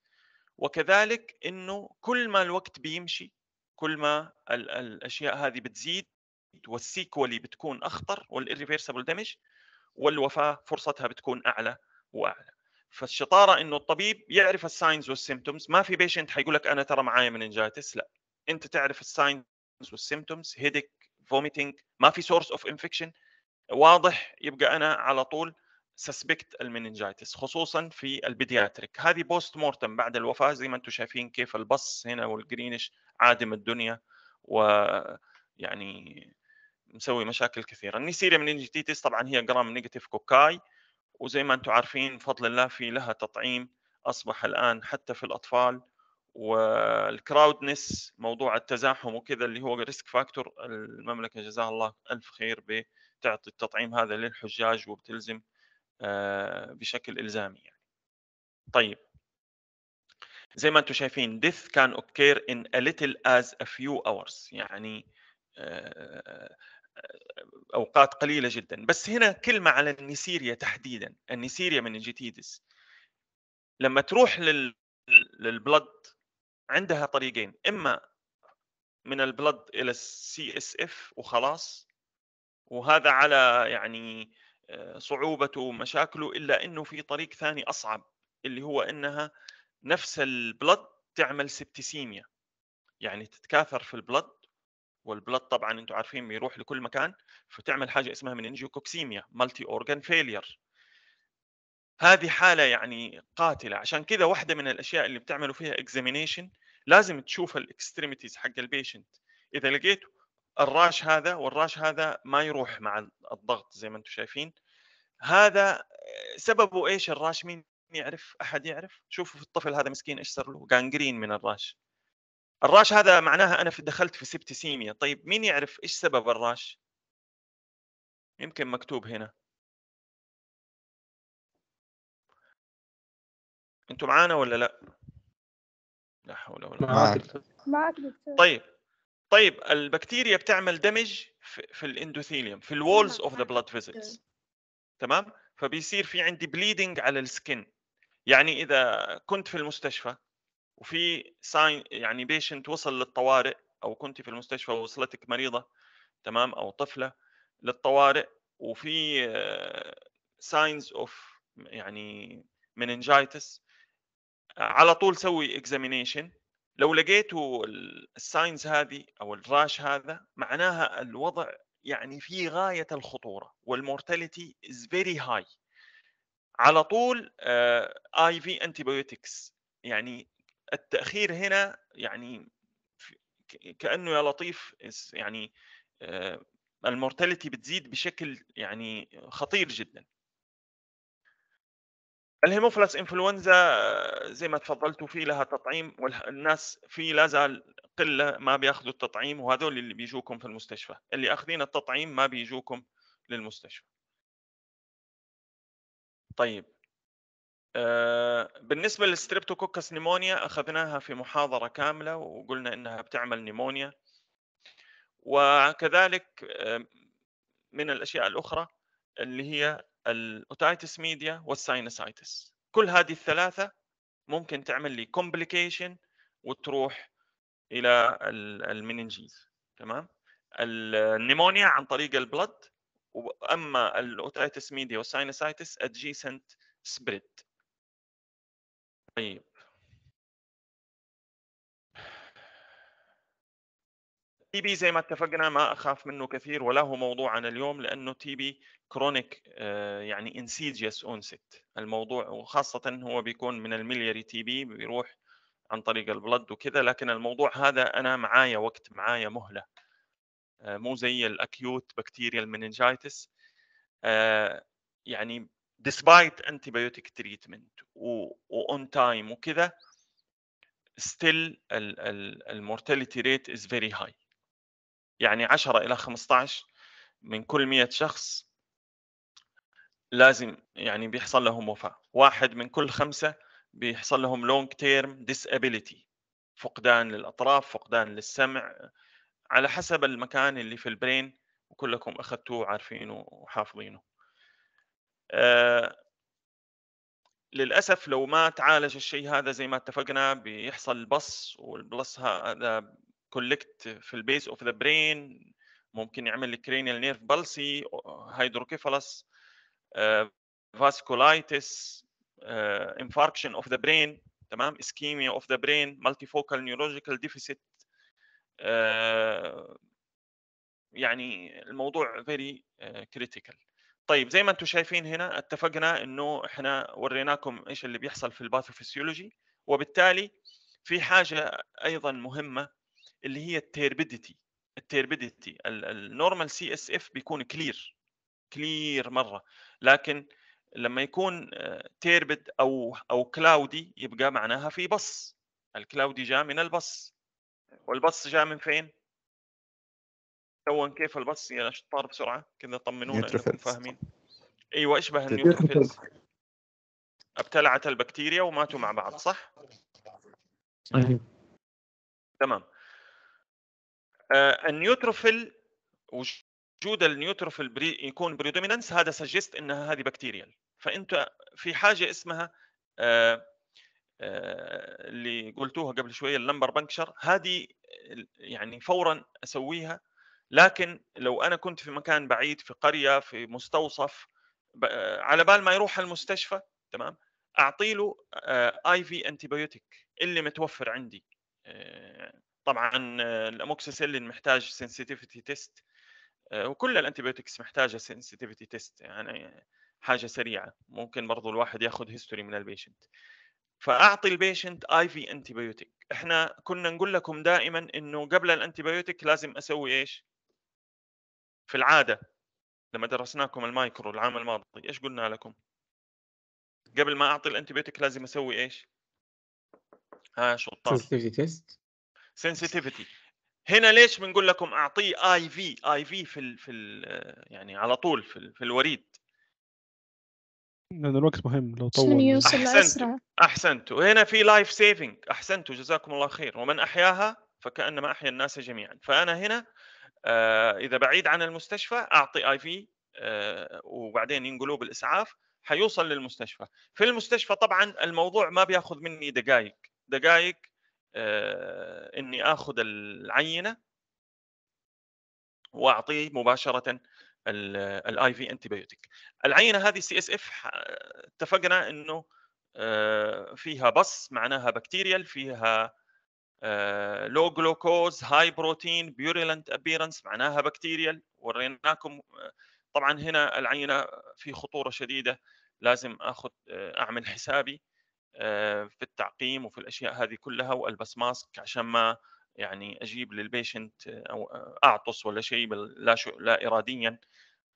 وكذلك انه كل ما الوقت بيمشي كل ما ال الاشياء هذه بتزيد والسيكولي بتكون اخطر والريفيرسبل دامج والوفاه فرصتها بتكون اعلى واعلى فالشطاره انه الطبيب يعرف الساينز والسيمتومز ما في بيشنت حيقول لك انا ترى معايا مننجاتس لا انت تعرف الساينز والسيمتومز هيديك فوميتنج ما في سورس اوف انفكشن واضح يبقى انا على طول سسبكت المننجايتس خصوصا في البيدياتريك هذه بوست مورتم بعد الوفاه زي ما انتم شايفين كيف البص هنا والجرينش عادم الدنيا و يعني مسوي مشاكل كثيره النيسيريا منينجيتيتس طبعا هي جرام نيجاتيف كوكاي وزي ما انتم عارفين بفضل الله في لها تطعيم اصبح الان حتى في الاطفال والكراودنس موضوع التزاحم وكذا اللي هو ريسك فاكتور المملكه جزاها الله الف خير بتعطي التطعيم هذا للحجاج وبتلزم آه، بشكل الزامي يعني طيب زي ما انتم شايفين death can occur in a little as a few hours يعني آه، اوقات قليله جدا بس هنا كلمه على النسيريا تحديدا النسيريا من الجتيدس لما تروح لل للبلد عندها طريقين اما من البلد الى السي اس اف وخلاص وهذا على يعني آه، صعوبته ومشاكله الا انه في طريق ثاني اصعب اللي هو انها نفس البلد تعمل سبتسيميا يعني تتكاثر في البلد والبلد طبعا انتم عارفين بيروح لكل مكان فتعمل حاجه اسمها مننجيوكوكسيميا مالتي اورجان فيلير هذه حاله يعني قاتله عشان كذا واحده من الاشياء اللي بتعملوا فيها اكزامينيشن لازم تشوف الاكستريميتيز حق البيشنت اذا لقيته الراش هذا والراش هذا ما يروح مع الضغط زي ما انتم شايفين هذا سببه ايش الراش مين يعرف احد يعرف شوفوا الطفل هذا مسكين ايش صار له جانجرين من الراش الراش هذا معناها انا في دخلت في سبتسيميا طيب مين يعرف ايش سبب الراش يمكن مكتوب هنا انتم معانا ولا لا لا حول ولا قوه معاك طيب طيب البكتيريا بتعمل دمج في, الاندوثيليوم في الوولز اوف ذا بلاد فيزلز تمام فبيصير في عندي بليدنج على السكن يعني اذا كنت في المستشفى وفي ساين يعني بيشنت وصل للطوارئ او كنت في المستشفى ووصلتك مريضه تمام او طفله للطوارئ وفي ساينز آه، اوف يعني مننجايتس على طول سوي اكزامينيشن لو لقيتوا الساينز هذه او الراش هذا معناها الوضع يعني في غايه الخطوره والمورتاليتي از فيري هاي على طول اي في انتيبيوتكس يعني التاخير هنا يعني كانه يا لطيف يعني آه، المورتاليتي بتزيد بشكل يعني خطير جدا الهيموفلاس انفلونزا آه، زي ما تفضلتوا في لها تطعيم والناس في لا زال قله ما بياخذوا التطعيم وهذول اللي بيجوكم في المستشفى اللي اخذين التطعيم ما بيجوكم للمستشفى طيب آه، بالنسبه للستريبتوكوكس نيمونيا اخذناها في محاضره كامله وقلنا انها بتعمل نيمونيا وكذلك آه، من الاشياء الاخرى اللي هي الاوتايتس ميديا والساينسايتس كل هذه الثلاثه ممكن تعمل لي كومبليكيشن وتروح الى المننجيز تمام النيمونيا عن طريق البلد واما الاوتايتس ميديا والساينسايتس ادجيسنت سبريد طيب تي بي زي ما اتفقنا ما اخاف منه كثير ولا هو موضوعنا اليوم لانه تي بي كرونيك يعني انسيديوس اونست الموضوع وخاصه هو بيكون من الملياري تي بي بيروح عن طريق البلد وكذا لكن الموضوع هذا انا معايا وقت معايا مهله آه، مو زي الاكيوت بكتيريال آه، مننجايتس يعني despite antibiotic treatment وon time وكذا still المورتاليتي ريت از فيري هاي يعني 10 الى 15 من كل 100 شخص لازم يعني بيحصل لهم وفاه واحد من كل خمسه بيحصل لهم لونج تيرم disability فقدان للاطراف فقدان للسمع على حسب المكان اللي في البرين وكلكم اخذتوه وعارفينه وحافظينه آه للاسف لو ما تعالج الشيء هذا زي ما اتفقنا بيحصل بص والبلص هذا كولكت في البيس اوف ذا برين ممكن يعمل لك كرينيال نيرف بلسي هيدروكيفالس فاسكولايتس انفاركشن اوف ذا برين تمام اسكيميا اوف ذا برين مالتي فوكال نيورولوجيكال ديفيسيت يعني الموضوع فيري كريتيكال آه، طيب زي ما انتم شايفين هنا اتفقنا انه احنا وريناكم ايش اللي بيحصل في الباثوفيسيولوجي وبالتالي في حاجه ايضا مهمه اللي هي التيربيديتي التيربيديتي النورمال سي اس اف بيكون كلير كلير مره لكن لما يكون آه، تيربد او او كلاودي يبقى معناها في بص الكلاودي جاء من البص والبص جاء من فين؟ تو كيف البص يا شطار بسرعه كذا طمنونا انكم فاهمين ايوه اشبه النيوتروفيلز ابتلعت البكتيريا وماتوا مع بعض صح؟ أيه. تمام آه، النيوتروفيل وجود النيوتروفيل بري يكون بريدومينانس هذا سجست انها هذه بكتيريال فانت في حاجه اسمها آه، آه، اللي قلتوها قبل شويه اللمبر بنكشر هذه يعني فورا اسويها لكن لو انا كنت في مكان بعيد في قريه في مستوصف على بال ما يروح المستشفى تمام اعطي له اي في انتي بايوتيك اللي متوفر عندي طبعا آه، الاموكسيسيلين محتاج سنسيتيفيتي تيست آه، وكل الانتيبيوتكس محتاجه سنسيتيفيتي تيست يعني حاجه سريعه ممكن برضو الواحد ياخذ هيستوري من البيشنت فاعطي البيشنت اي في انتيبيوتك احنا كنا نقول لكم دائما انه قبل الانتيبيوتك لازم اسوي ايش في العاده لما درسناكم المايكرو العام الماضي ايش قلنا لكم قبل ما اعطي الانتيبيوتك لازم اسوي ايش ها آه، شطار سنسيتيفيتي تيست سنسيتيفيتي هنا ليش بنقول لكم اعطيه اي في اي في في في يعني على طول في, في الوريد لان الوقت مهم لو طول احسنت احسنت وهنا في لايف سيفنج احسنتوا جزاكم الله خير ومن احياها فكانما احيا الناس جميعا فانا هنا آه اذا بعيد عن المستشفى اعطي اي في آه وبعدين ينقلوه بالاسعاف حيوصل للمستشفى في المستشفى طبعا الموضوع ما بياخذ مني دقائق دقائق آه، اني اخذ العينه واعطيه مباشره الاي في انتبيوتيك العينه هذه سي اس اف اتفقنا انه آه، فيها بص معناها بكتيريال فيها لو جلوكوز هاي بروتين بيوريلنت ابيرنس معناها بكتيريال وريناكم آه، طبعا هنا العينه في خطوره شديده لازم اخذ اعمل حسابي آه، في التعقيم وفي الاشياء هذه كلها والبس ماسك عشان ما يعني اجيب للبيشنت او اعطس ولا شيء لا لا اراديا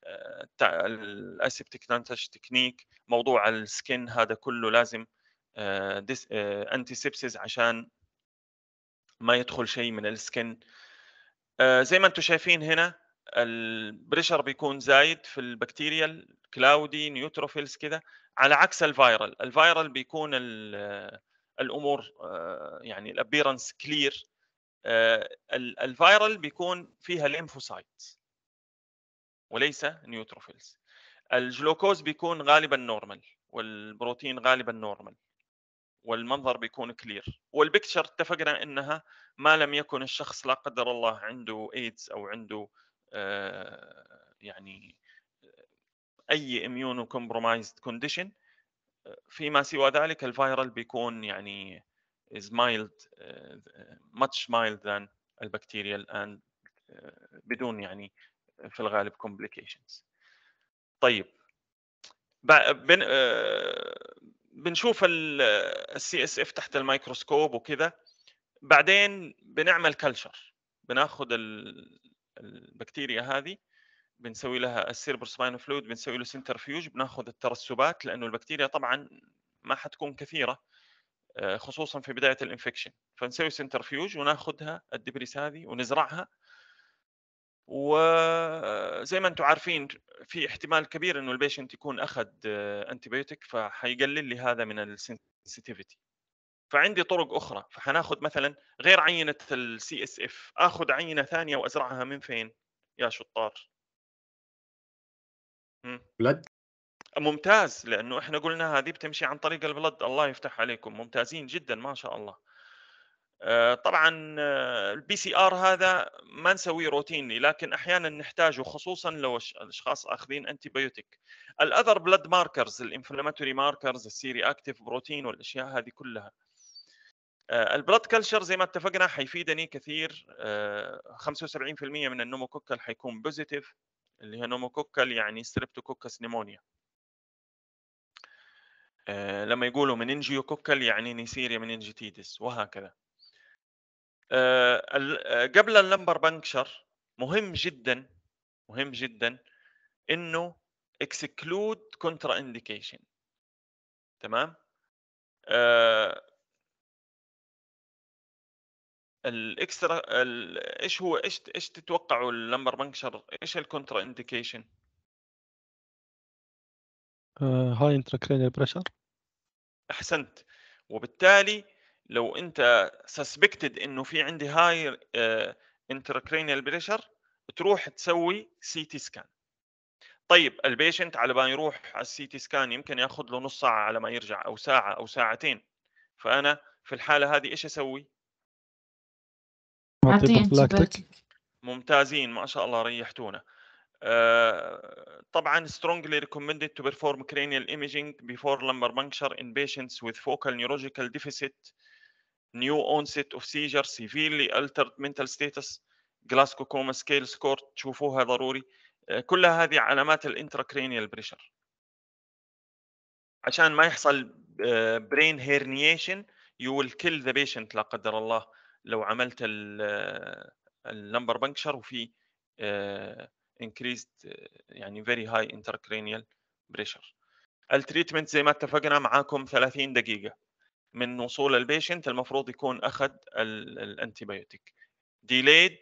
آه، الاسبتيك نانتش تكنيك موضوع السكن هذا كله لازم انتي آه، سيبسيز عشان ما يدخل شيء من السكن زي ما انتم شايفين هنا البريشر بيكون زايد في البكتيريا كلاودي نيوتروفيلز كده على عكس الفيرال الفيرال بيكون آه، الامور آه، يعني الابيرنس كلير الفيرال بيكون فيها ليمفوسايت وليس نيوتروفيلز الجلوكوز بيكون غالبا نورمال والبروتين غالبا نورمال والمنظر بيكون كلير والبكتشر اتفقنا انها ما لم يكن الشخص لا قدر الله عنده ايدز او عنده آه، يعني اي اميونو كومبرومايزد كونديشن فيما سوى ذلك الفيرال بيكون يعني is mild آه، much mild than البكتيريال and آه، بدون يعني في الغالب complications طيب بن بنشوف السي اس اف تحت الميكروسكوب وكذا بعدين بنعمل كلشر بناخذ البكتيريا هذه بنسوي لها السيربر سباين فلويد بنسوي له سنترفيوج بناخذ الترسبات لانه البكتيريا طبعا ما حتكون كثيره آه، خصوصا في بدايه الانفكشن فنسوي سنترفيوج وناخذها الدبريس هذه ونزرعها وزي ما انتم عارفين في احتمال كبير انه البيشنت يكون اخذ انتي آه، فحيقلل لي هذا من السنسيتيفيتي فعندي طرق اخرى فحناخذ مثلا غير عينه السي اس اف اخذ عينه ثانيه وازرعها من فين يا شطار بلد ممتاز لانه احنا قلنا هذه بتمشي عن طريق البلد الله يفتح عليكم ممتازين جدا ما شاء الله آه، طبعا البي سي ار هذا ما نسويه روتيني لكن احيانا نحتاجه خصوصا لو الاشخاص اخذين انتي بايوتيك الاذر بلد ماركرز الانفلاماتوري ماركرز السيري اكتيف بروتين والاشياء هذه كلها آه، البلاد كلشر زي ما اتفقنا حيفيدني كثير 75% آه، من النوموكوكال حيكون بوزيتيف اللي هي نوموكوكال يعني ستريبتوكوكس نيمونيا آه، لما يقولوا مننجيوكوكل يعني نيسيريا منينجيتيدس وهكذا قبل اللمبر بنكشر مهم جدا مهم جدا انه اكسكلود كونترا انديكيشن تمام الاكسترا ايش هو ايش ايش تتوقعوا اللمبر بنكشر ايش الكونترا انديكيشن؟ هاي انتراكرينيال بريشر احسنت وبالتالي لو انت سسبكتد انه في عندي هاي انتراكرينيال بريشر تروح تسوي سي تي سكان طيب البيشنت على ما يروح على السي تي سكان يمكن ياخذ له نص ساعه على ما يرجع او ساعه او ساعتين فانا في الحاله هذه ايش اسوي ممتازين ما شاء الله ريحتونا طبعا strongly recommended to perform cranial imaging before lumbar puncture in patients with focal neurological deficit new onset of seizure severely altered mental status glasgow coma scale score تشوفوها ضروري آه كل هذه علامات الانتراكرينيال بريشر عشان ما يحصل برين هيرنيشن يو ويل كيل ذا بيشنت لا قدر الله لو عملت اللمبر آه، بنكشر وفي آه، increased آه، يعني very high intracranial pressure التريتمنت زي ما اتفقنا معاكم 30 دقيقه من وصول البيشنت المفروض يكون اخذ الانتيبيوتيك ديليد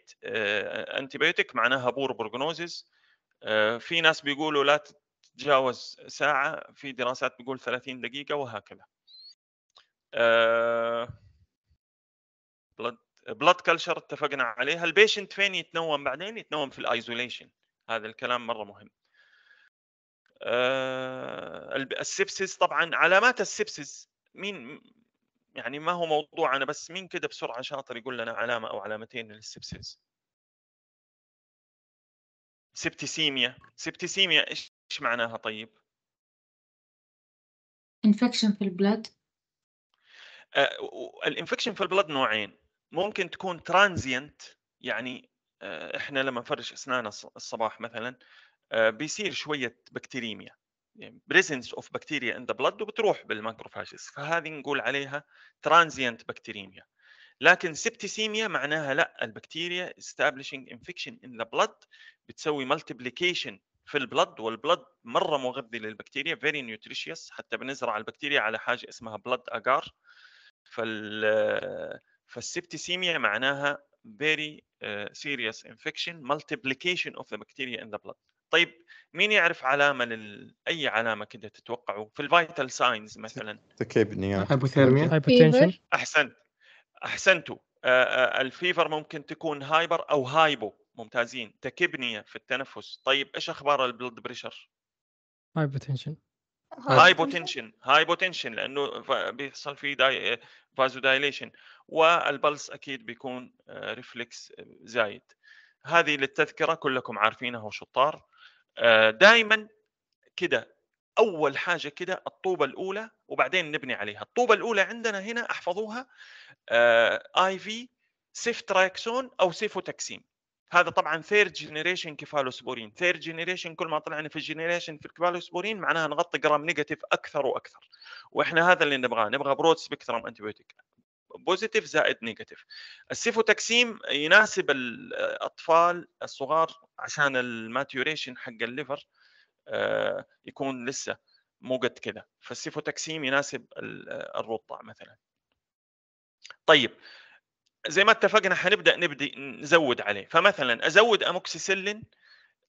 انتيبيوتيك معناها بور بروجنوزز في ناس بيقولوا لا تتجاوز ساعه في دراسات بيقول 30 دقيقه وهكذا أه بلد بلد كلشر اتفقنا عليها البيشنت فين يتنوم بعدين يتنوم في الايزوليشن هذا الكلام مره مهم أه السبسس طبعا علامات السبسس مين يعني ما هو موضوع انا بس مين كده بسرعه شاطر يقول لنا علامه او علامتين للسبسس سبتسيميا سبتسيميا ايش معناها طيب انفكشن في البلد آه، الانفكشن في البلد نوعين ممكن تكون ترانزينت يعني آه، احنا لما نفرش اسناننا الصباح مثلا آه، بيصير شويه بكتيريميا يعني بريزنس اوف بكتيريا ان ذا بلد وبتروح بالماكروفاجز فهذه نقول عليها ترانزينت بكتيريميا لكن سبتيسيميا معناها لا البكتيريا establishing انفكشن ان ذا بلد بتسوي ملتيبليكيشن في البلد والبلد مره مغذي للبكتيريا فيري نيوتريشيس حتى بنزرع البكتيريا على حاجه اسمها بلد اجار فال آه، فالسبتسيميا معناها very آه، serious infection multiplication of the bacteria in the blood طيب مين يعرف علامه لل... اي علامه كده تتوقعوا في الفيتال ساينز مثلا تكيبنيا هايبوثيرميا هايبوتنشن احسنت احسنتوا آه، آه، الفيفر ممكن تكون هايبر او هايبو ممتازين تكبنيه في التنفس طيب ايش اخبار البلد بريشر هايبوتنشن هاي بوتنشن هاي بوتنشن لانه بيحصل في داي... فازو دايليشن والبلس اكيد بيكون ريفلكس آه، زايد هذه للتذكره كلكم عارفينها وشطار آه، دائما كده اول حاجه كده الطوبه الاولى وبعدين نبني عليها الطوبه الاولى عندنا هنا احفظوها اي آه، في سيفتراكسون او سيفوتاكسين هذا طبعا ثيرد جنريشن كيفالوسبورين ثيرد جنريشن كل ما طلعنا في الجنريشن في الكيفالوسبورين معناها نغطي جرام نيجاتيف اكثر واكثر واحنا هذا اللي نبغاه نبغى برود سبيكترم انتيبيوتيك بوزيتيف زائد نيجاتيف السيفوتاكسيم يناسب الاطفال الصغار عشان الماتيوريشن حق الليفر آه، يكون لسه مو قد كذا فالسيفوتاكسيم يناسب الروطه مثلا طيب زي ما اتفقنا حنبدا نبدي نزود عليه فمثلا ازود اموكسيسيلين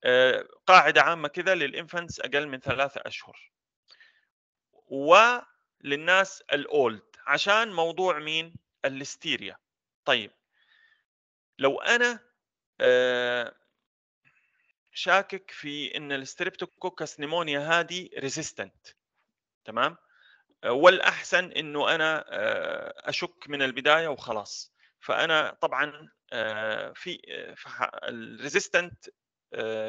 آه، قاعده عامه كذا للانفنتس اقل من ثلاثة اشهر وللناس الاولد عشان موضوع مين الليستيريا طيب لو انا آه، شاكك في ان الستريبتوكوكس نيمونيا هذه ريزيستنت تمام آه، والاحسن انه انا اشك من البدايه وخلاص فانا طبعا آه، في الريزيستنت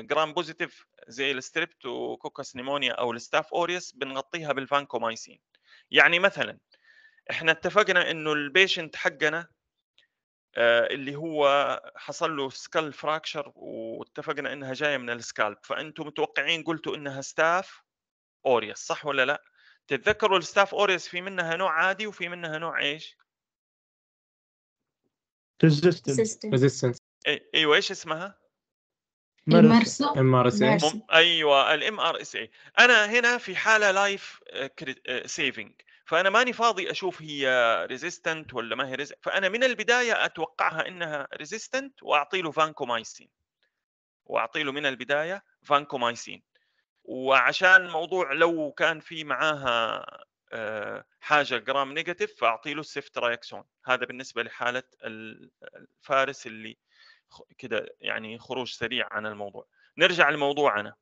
جرام بوزيتيف زي الستريبتوكوكس نيمونيا او الستاف اوريس بنغطيها بالفانكومايسين يعني مثلا احنا اتفقنا انه البيشنت حقنا آه، اللي هو حصل له سكال فراكشر واتفقنا انها جايه من السكالب فانتم متوقعين قلتوا انها ستاف اوريس صح ولا لا؟ تتذكروا الستاف اوريس في منها نوع عادي وفي منها نوع ايش؟ ريزيستنس ايوه ايش اسمها؟ ام ار اس اي ايوه الام ار اس اي انا هنا في حاله لايف آه، سيفنج آه، فانا ماني فاضي اشوف هي ريزيستنت ولا ما هي ريزيستنت فانا من البدايه اتوقعها انها ريزيستنت واعطي له فانكومايسين واعطي له من البدايه فانكومايسين وعشان موضوع لو كان في معاها آه، حاجه جرام نيجاتيف فاعطي له السيفت ترايكسون هذا بالنسبه لحاله الفارس اللي كده يعني خروج سريع عن الموضوع نرجع لموضوعنا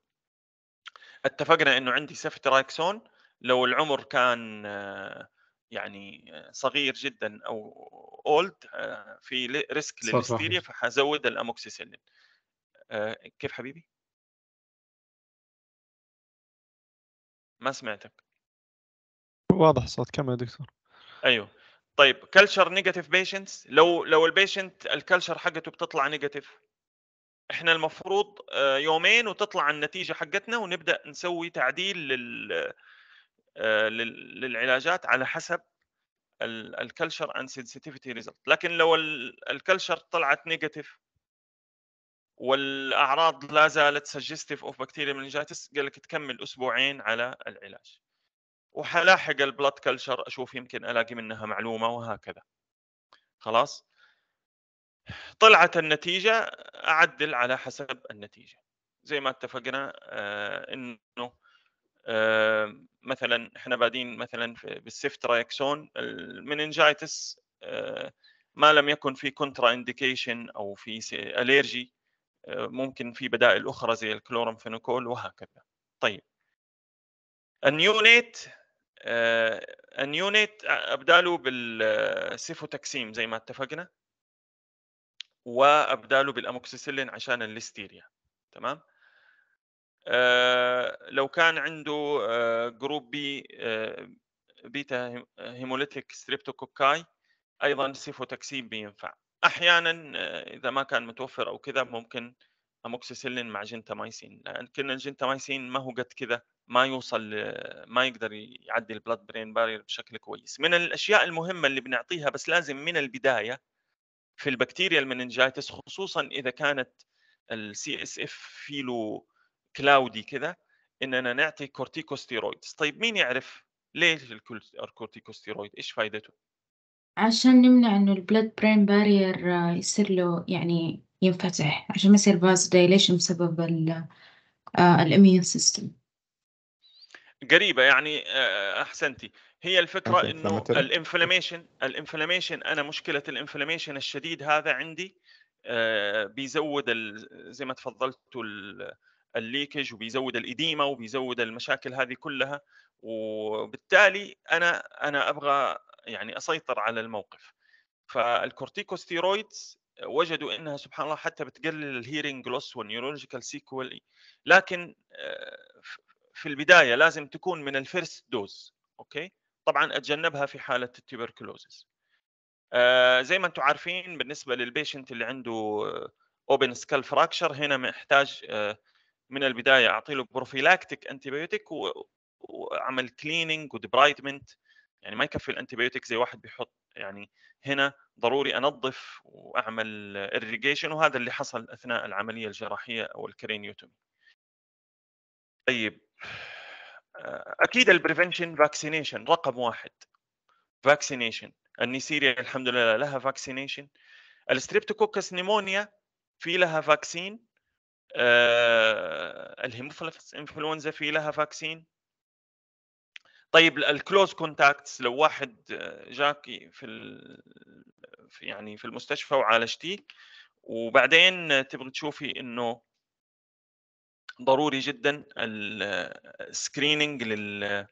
اتفقنا انه عندي سيف ترايكسون لو العمر كان آه، يعني صغير جدا او اولد آه، في ريسك للهستيريا فحزود الاموكسيسيلين كيف حبيبي ما سمعتك واضح صوت كمل يا دكتور ايوه طيب كلتشر نيجاتيف بيشنتس لو لو البيشنت الكلتشر حقته بتطلع نيجاتيف احنا المفروض آه، يومين وتطلع النتيجه حقتنا ونبدا نسوي تعديل لل آه، للعلاجات على حسب الكلشر اند سنسيتيفيتي ريزلت لكن لو الكلشر طلعت نيجاتيف والاعراض لا زالت سجستيف اوف بكتيريا من قال لك تكمل اسبوعين على العلاج وحلاحق البلاد كلشر اشوف يمكن الاقي منها معلومه وهكذا خلاص طلعت النتيجه اعدل على حسب النتيجه زي ما اتفقنا آه انه آه مثلا احنا بادين مثلا بالسيفت رايكسون المننجايتس آه، ما لم يكن في كونترا انديكيشن او في اليرجي آه، ممكن في بدائل اخرى زي الكلورامفينيكول وهكذا طيب النيونيت النيونيت آه، آه، ابداله تكسيم زي ما اتفقنا وابداله بالاموكسيسيلين عشان الليستيريا تمام أه لو كان عنده أه جروب بي أه بيتا هيموليتيك ستريبتوكوكاي ايضا تكسيم بينفع احيانا آه، اذا ما كان متوفر او كذا ممكن اموكسيسيلين مع جنتامايسين كنا الجنتامايسين ما هو قد كذا ما يوصل ما يقدر يعدي البلاد برين بارير بشكل كويس من الاشياء المهمه اللي بنعطيها بس لازم من البدايه في البكتيريا المننجايتس خصوصا اذا كانت السي اس اف في له كلاودي كذا اننا نعطي كورتيكوستيرويدز طيب مين يعرف ليش الكورتيكوستيرويد ايش فائدته عشان نمنع انه البلاد برين بارير يصير له يعني ينفتح عشان ما يصير باز دايليشن بسبب الاميون آه، سيستم قريبه يعني آه، آه، احسنتي هي الفكره انه الانفلاميشن الانفلاميشن انا مشكله الانفلاميشن الشديد هذا عندي آه، بيزود زي ما تفضلتوا الليكج وبيزود الاديمه وبيزود المشاكل هذه كلها وبالتالي انا انا ابغى يعني اسيطر على الموقف فالكورتيكوستيرويدز وجدوا انها سبحان الله حتى بتقلل الهيرنج لوس والنيورولوجيكال سيكوال لكن في البدايه لازم تكون من الفيرست دوز اوكي طبعا اتجنبها في حاله التبركلوزس آه زي ما انتم عارفين بالنسبه للبيشنت اللي عنده اوبن سكال فراكشر هنا محتاج آه من البدايه اعطي له بروفيلاكتيك انتيبيوتيك وعمل كليننج ودبرايتمنت يعني ما يكفي الانتيبيوتيك زي واحد بيحط يعني هنا ضروري انظف واعمل اريجيشن وهذا اللي حصل اثناء العمليه الجراحيه او الكرينيوتومي. طيب اكيد البريفنشن فاكسينيشن رقم واحد فاكسينيشن النيسيريا الحمد لله لها فاكسينيشن الستريبتوكوكس نيمونيا في لها فاكسين آه الهيموفلس انفلونزا في لها فاكسين طيب الكلوز كونتاكتس لو واحد آه، جاك في ال... يعني في المستشفى وعالجتيه وبعدين تبغي تشوفي انه ضروري جدا السكريننج لل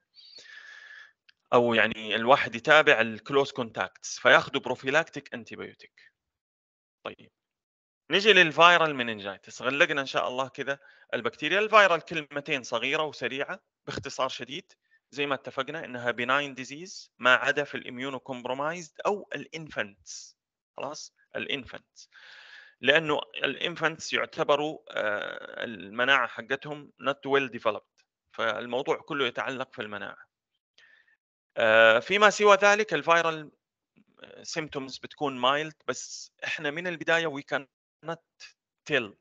او يعني الواحد يتابع الكلوز كونتاكتس فياخذوا بروفيلاكتيك انتيبيوتيك طيب نجي للفايرال مننجايتس غلقنا ان شاء الله كذا البكتيريا الفايرال كلمتين صغيره وسريعه باختصار شديد زي ما اتفقنا انها بناين ديزيز ما عدا في الاميونو كومبرومايزد او الانفنتس خلاص الانفنتس لانه الانفنتس يعتبروا آه، المناعه حقتهم نوت ويل ديفلوبد فالموضوع كله يتعلق في المناعه آه، فيما سوى ذلك الفيرال آه، سيمتومز بتكون مايلد بس احنا من البدايه وي كان نوت تيل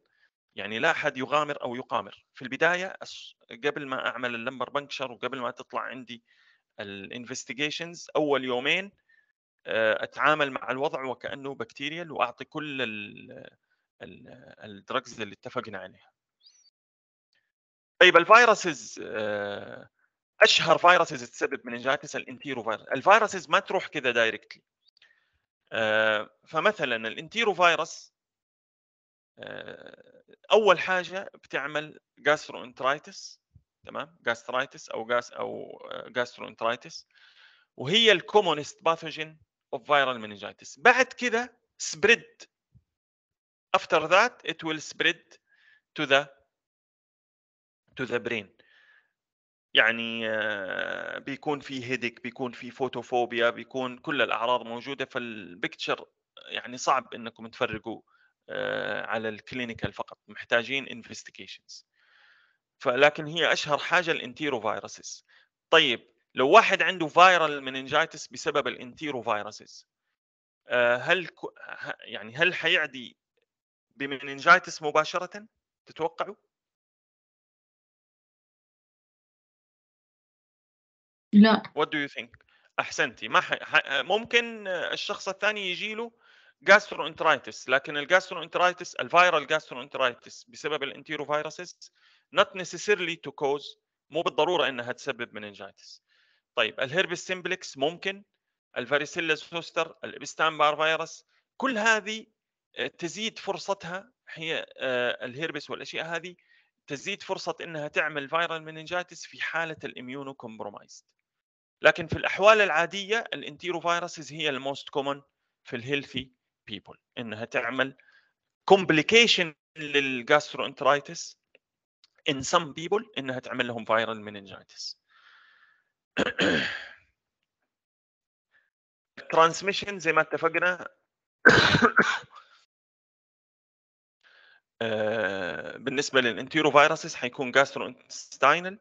يعني لا احد يغامر او يقامر في البدايه قبل ما اعمل اللمبر بنكشر وقبل ما تطلع عندي الانفستيجيشنز اول يومين آه، اتعامل مع الوضع وكانه بكتيريال واعطي كل الدرجز اللي اتفقنا عليها طيب الفيروسز آه، اشهر فيروسز تسبب مننجاتس الانتيرو فيروس الفيروسز ما تروح كذا آه، دايركتلي فمثلا الانتيرو فيروس اول حاجه بتعمل جاسترو انترايتس تمام جاسترايتس او جاس او جاسترو انترايتس وهي الكومونست باثوجين اوف فايرال meningitis بعد كده spread after that it will spread to the to the brain يعني آه، بيكون في هيدك بيكون في فوتوفوبيا بيكون كل الاعراض موجوده فالبكتشر يعني صعب انكم تفرقوا آه، على الكلينيكال فقط محتاجين انفستيجيشنز فلكن هي اشهر حاجه الانتيرو فيروسز طيب لو واحد عنده فايرال مننجايتس بسبب الانتيرو فيروسز آه، هل يعني هل حيعدي بمننجايتس مباشره تتوقعوا؟ لا وات دو يو ثينك احسنتي ما ح... ممكن الشخص الثاني يجي له جاسترو انترايتس لكن الجاسترو انترايتس الفيرال جاسترو انترايتس بسبب الانتيرو فيروسز نوت نيسيسيرلي تو كوز مو بالضروره انها تسبب مننجايتس طيب الهربس سمبلكس ممكن الفاريسيلا زوستر الابستامبار فيروس كل هذه آه، تزيد فرصتها هي آه، الهربس والاشياء هذه تزيد فرصه انها تعمل فايرال مننجاتس في حاله الاميونو كومبرومايزد لكن في الاحوال العاديه الانتيروفيروسز هي الموست كومن في الهيلثي بيبل انها تعمل كومبليكيشن للجاسترو انترايتس ان سم بيبل انها تعمل لهم فايرال مننجاتس الترانسميشن زي ما اتفقنا آه، بالنسبه للانتيرو فيروسز حيكون جاسترو انتستاينال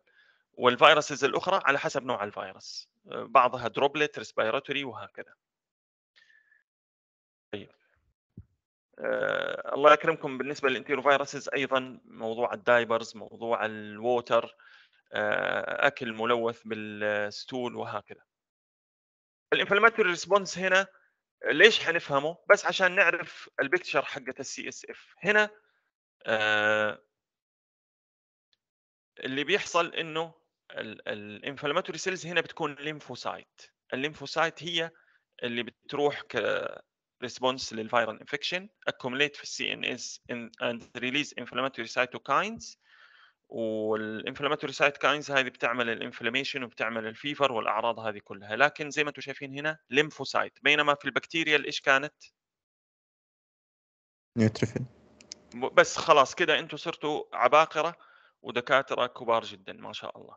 والفيروسز الاخرى على حسب نوع الفيروس آه، بعضها دروبلت ريسبيراتوري وهكذا طيب آه، الله يكرمكم بالنسبه للانتيرو فيروسز ايضا موضوع الدايبرز موضوع الووتر آه، اكل ملوث بالستول وهكذا الانفلاماتوري ريسبونس هنا ليش حنفهمه بس عشان نعرف البكتشر حقه السي اس اف هنا آه، اللي بيحصل انه الانفلاماتوري سيلز هنا بتكون ليمفوسايت الليمفوسايت هي اللي بتروح ريسبونس للفيرال انفكشن اكوميليت في السي ان اس اند ريليز انفلاماتوري سايتوكاينز والانفلاماتوري سايت كاينز هذه بتعمل الانفلاميشن وبتعمل الفيفر والاعراض هذه كلها لكن زي ما انتم شايفين هنا ليمفوسايت بينما في البكتيريا ايش كانت نيوتروفيل بس خلاص كده انتم صرتوا عباقره ودكاتره كبار جدا ما شاء الله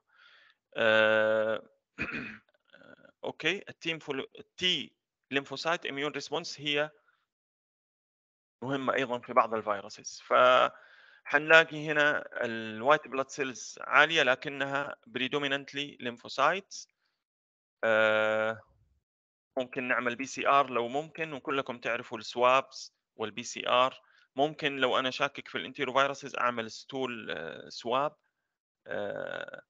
أه... اوكي التيم فول... تي ليمفوسايت اميون ريسبونس هي مهمه ايضا في بعض الفيروسز ف حنلاقي هنا الوايت بلاد سيلز عاليه لكنها بريدومينانتلي آه، ليمفوسايتس ممكن نعمل بي سي ار لو ممكن وكلكم تعرفوا السوابس والبي سي ار ممكن لو انا شاكك في الانتيرو فيروسز اعمل ستول سواب آه، آه،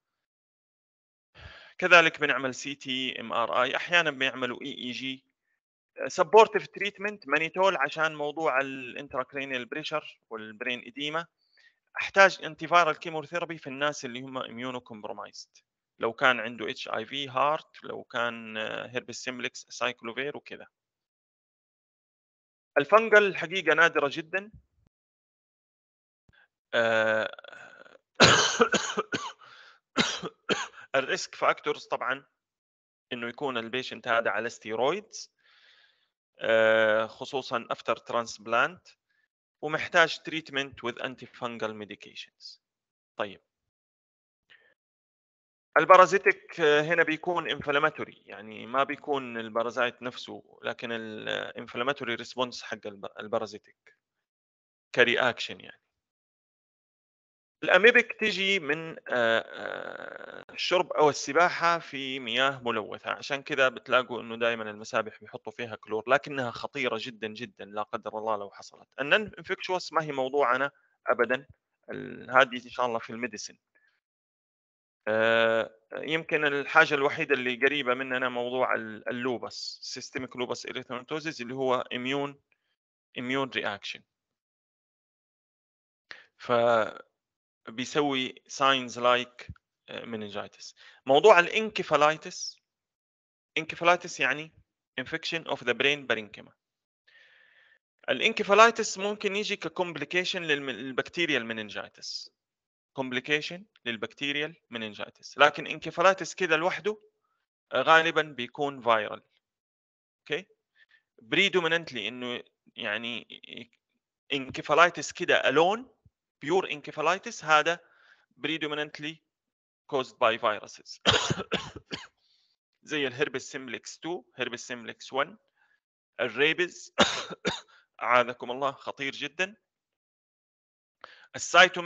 كذلك بنعمل سي تي ام ار اي احيانا بيعملوا اي اي جي سبورتيف تريتمنت مانيتول عشان موضوع الانتراكرينيال بريشر والبرين اديما احتاج فايرال كيموثيرابي في الناس اللي هم اميونو كومبرومايزد لو كان عنده اتش اي في هارت لو كان هيربس سيملكس سايكلوفير وكذا الفنجل الحقيقه نادره جدا آه، الريسك فاكتورز طبعا انه يكون البيشنت هذا على ستيرويدز آه، خصوصا افتر ترانسبلانت ومحتاج تريتمنت وذ انتي فانجل ميديكيشنز طيب البارازيتك هنا بيكون انفلاماتوري يعني ما بيكون البارازايت نفسه لكن الانفلاماتوري ريسبونس حق البارازيتك كرياكشن يعني الاميبك تجي من آه، آه، الشرب او السباحه في مياه ملوثه عشان كذا بتلاقوا انه دائما المسابح بيحطوا فيها كلور لكنها خطيره جدا جدا لا قدر الله لو حصلت النن انفكشوس ما هي موضوعنا ابدا هذه ان شاء الله في الميديسن آه، يمكن الحاجة الوحيدة اللي قريبة مننا موضوع اللوبس سيستميك لوبس إريثروماتوزيس اللي هو اميون اميون رياكشن ف بيسوي ساينز لايك مننجايتس موضوع الانكفالايتس انكفالايتس يعني انفكشن اوف ذا برين بارينكيما الانكفالايتس ممكن يجي ككومبليكيشن للبكتيريال مننجايتس كومبليكيشن للبكتيريال مننجايتس لكن انكفالايتس كده لوحده آه، غالبا بيكون فايرال اوكي بريدوميننتلي انه يعني انكفالايتس كده الون بيور انكفاليتس هذا predominantly caused by viruses زي الهربس سيمبلكس 2 هربس سيمبلكس 1 الريبز اعاذكم الله خطير جدا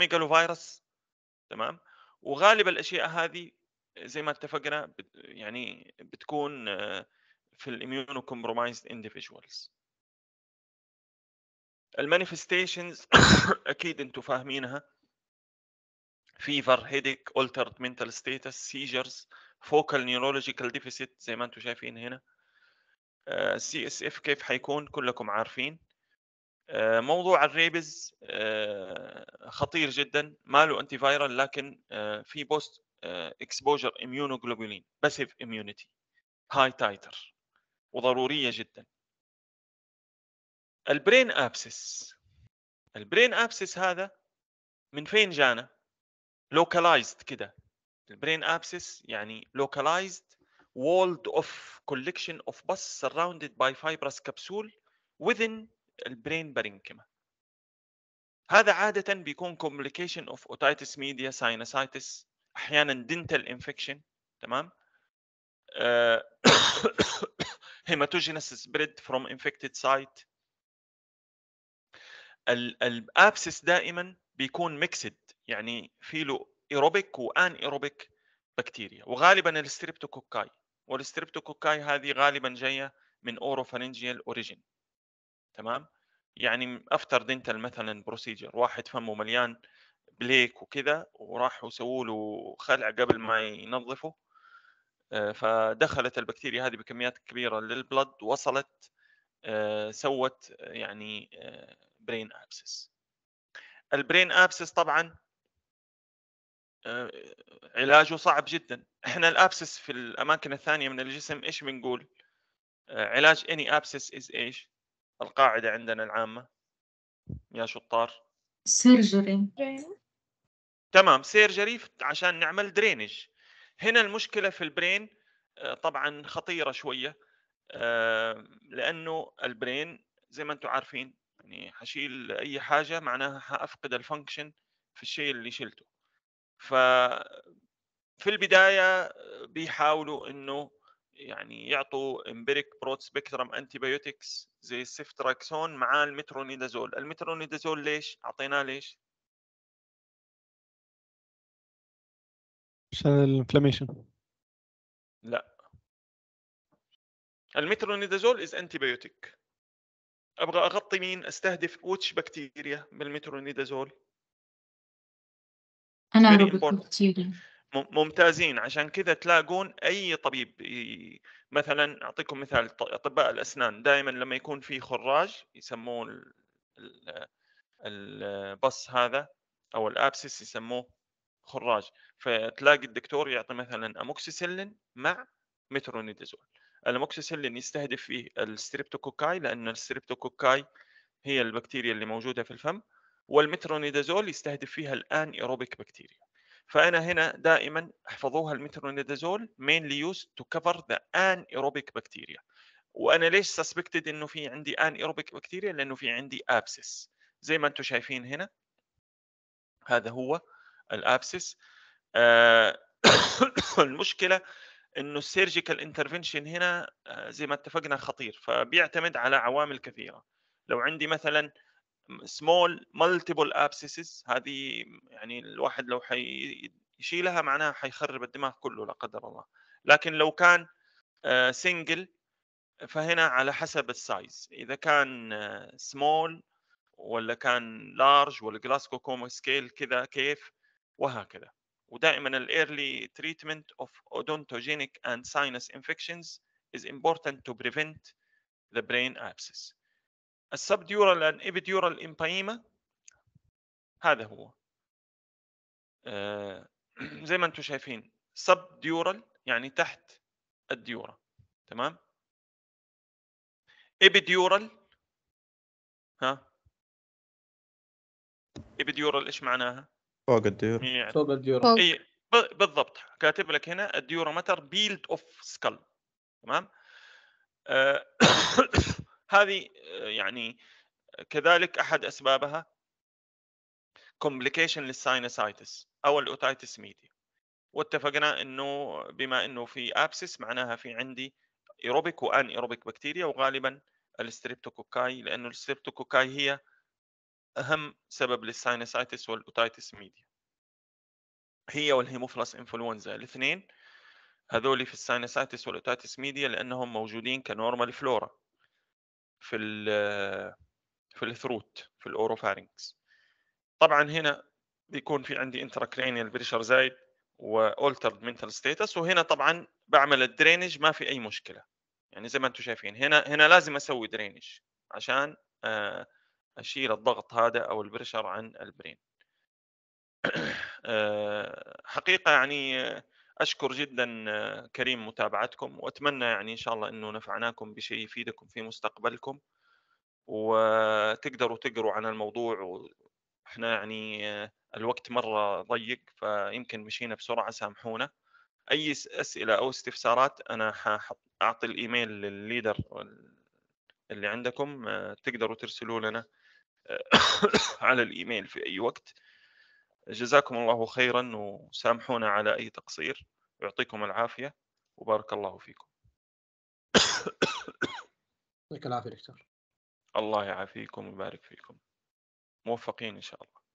فيروس تمام وغالب الاشياء هذه زي ما اتفقنا يعني بتكون آه، في الاميونو كومبرومايزد individuals المانيفستيشنز اكيد انتم فاهمينها فيفر هيديك اولترد mental ستيتس سيجرز فوكال نيورولوجيكال ديفيسيت زي ما انتم شايفين هنا سي اس اف كيف حيكون كلكم عارفين آه، موضوع الريبز آه، خطير جدا ما له انتي فايرال لكن آه، في بوست اكسبوجر اميونوجلوبولين باسيف اميونيتي هاي تايتر وضروريه جدا البرين ابسس البرين ابسس هذا من فين جانا لوكالايزد كده البرين ابسس يعني لوكالايزد walled off collection of pus surrounded by fibrous capsule within البرين بارينكما هذا عادة بيكون complication of otitis media sinusitis أحيانا dental infection تمام hematogenous spread from infected site الابسس دائما بيكون ميكسد يعني في له ايروبيك وان ايروبيك بكتيريا وغالبا الستريبتوكوكاي والستريبتوكوكاي هذه غالبا جايه من اوروفارنجيال اوريجين تمام يعني افتر دنتال مثلا بروسيجر واحد فمه مليان بليك وكذا وراحوا سووا له خلع قبل ما ينظفه آه، فدخلت البكتيريا هذه بكميات كبيره للبلد وصلت آه، سوت يعني آه، برين ابسس البرين ابسس طبعا آه، علاجه صعب جدا احنا الابسس في الاماكن الثانيه من الجسم ايش بنقول آه، علاج اني ابسس از ايش القاعده عندنا العامه يا شطار سيرجري تمام سيرجري عشان نعمل درينج هنا المشكله في البرين آه، طبعا خطيره شويه لانه البرين زي ما انتم عارفين يعني حشيل اي حاجه معناها حافقد الفانكشن في الشيء اللي شلته ف في البدايه بيحاولوا انه يعني يعطوا امبيريك بروت سبيكترم انتيبيوتكس زي السيفتراكسون مع المترونيدازول المترونيدازول ليش اعطيناه ليش عشان الانفلاميشن لا المترونيدازول از انتيبيوتيك ابغى اغطي مين استهدف وتش بكتيريا بالميترونيدازول انا ممتازين عشان كذا تلاقون اي طبيب مثلا اعطيكم مثال اطباء الاسنان دائما لما يكون في خراج يسموه البص هذا او الابسس يسموه خراج فتلاقي الدكتور يعطي مثلا اموكسيسيلين مع مترونيدازول الموكسيسيل اللي يستهدف فيه الستريبتوكوكاي لأن الستريبتوكوكاي هي البكتيريا اللي موجودة في الفم والمترونيدازول يستهدف فيها الآن إيروبيك بكتيريا فأنا هنا دائما احفظوها المترونيدازول mainly used to cover the anaerobic bacteria وأنا ليش suspected إنه في عندي anaerobic bacteria لأنه في عندي abscess زي ما أنتم شايفين هنا هذا هو الابسس آه المشكله انه السيرجيكال انترفنشن هنا آه، زي ما اتفقنا خطير فبيعتمد على عوامل كثيره لو عندي مثلا سمول مالتيبل ابسيسز هذه يعني الواحد لو حيشيلها معناها حيخرب الدماغ كله لا قدر الله لكن لو كان سنجل آه، فهنا على حسب السايز اذا كان سمول آه، ولا كان لارج ولا جلاسكو كوما سكيل كذا كيف وهكذا ودائما early treatment of odontogenic and sinus infections is important to prevent the brain abscess. subdural and epidural empyema هذا هو زي ما انتم شايفين subdural يعني تحت الديورة تمام epidural ها epidural ايش معناها فوق الديور يعني فوق الديور اي بالضبط كاتب لك هنا الديورومتر بيلد اوف سكال تمام آه، هذه آه، يعني كذلك احد اسبابها كومبليكيشن للساينسايتس او الاوتايتس ميديا واتفقنا انه بما انه في ابسس معناها في عندي ايروبيك وان ايروبيك بكتيريا وغالبا الستريبتوكوكاي لانه الستريبتوكوكاي هي أهم سبب للساينسايتس والأوتايتس ميديا هي والهيموفلس انفلونزا الاثنين هذول في الساينسايتس والأوتايتس ميديا لأنهم موجودين كنورمال فلورا في الـ في الثروت في الأوروفارينكس طبعا هنا بيكون في عندي انتراكرينيال بريشر زايد والترد منتال ستيتس وهنا طبعا بعمل الدرينج ما في اي مشكله يعني زي ما انتم شايفين هنا هنا لازم اسوي درينج عشان آه اشيل الضغط هذا او البريشر عن البرين آه، حقيقه يعني اشكر جدا كريم متابعتكم واتمنى يعني ان شاء الله انه نفعناكم بشيء يفيدكم في مستقبلكم وتقدروا تقروا عن الموضوع واحنا يعني الوقت مره ضيق فيمكن مشينا بسرعه سامحونا اي اسئله او استفسارات انا اعطي الايميل للليدر اللي عندكم آه، تقدروا ترسلوا لنا على الإيميل في أي وقت جزاكم الله خيرا وسامحونا على أي تقصير يعطيكم العافية وبارك الله فيكم يعطيك العافية دكتور الله يعافيكم ويبارك فيكم موفقين إن شاء الله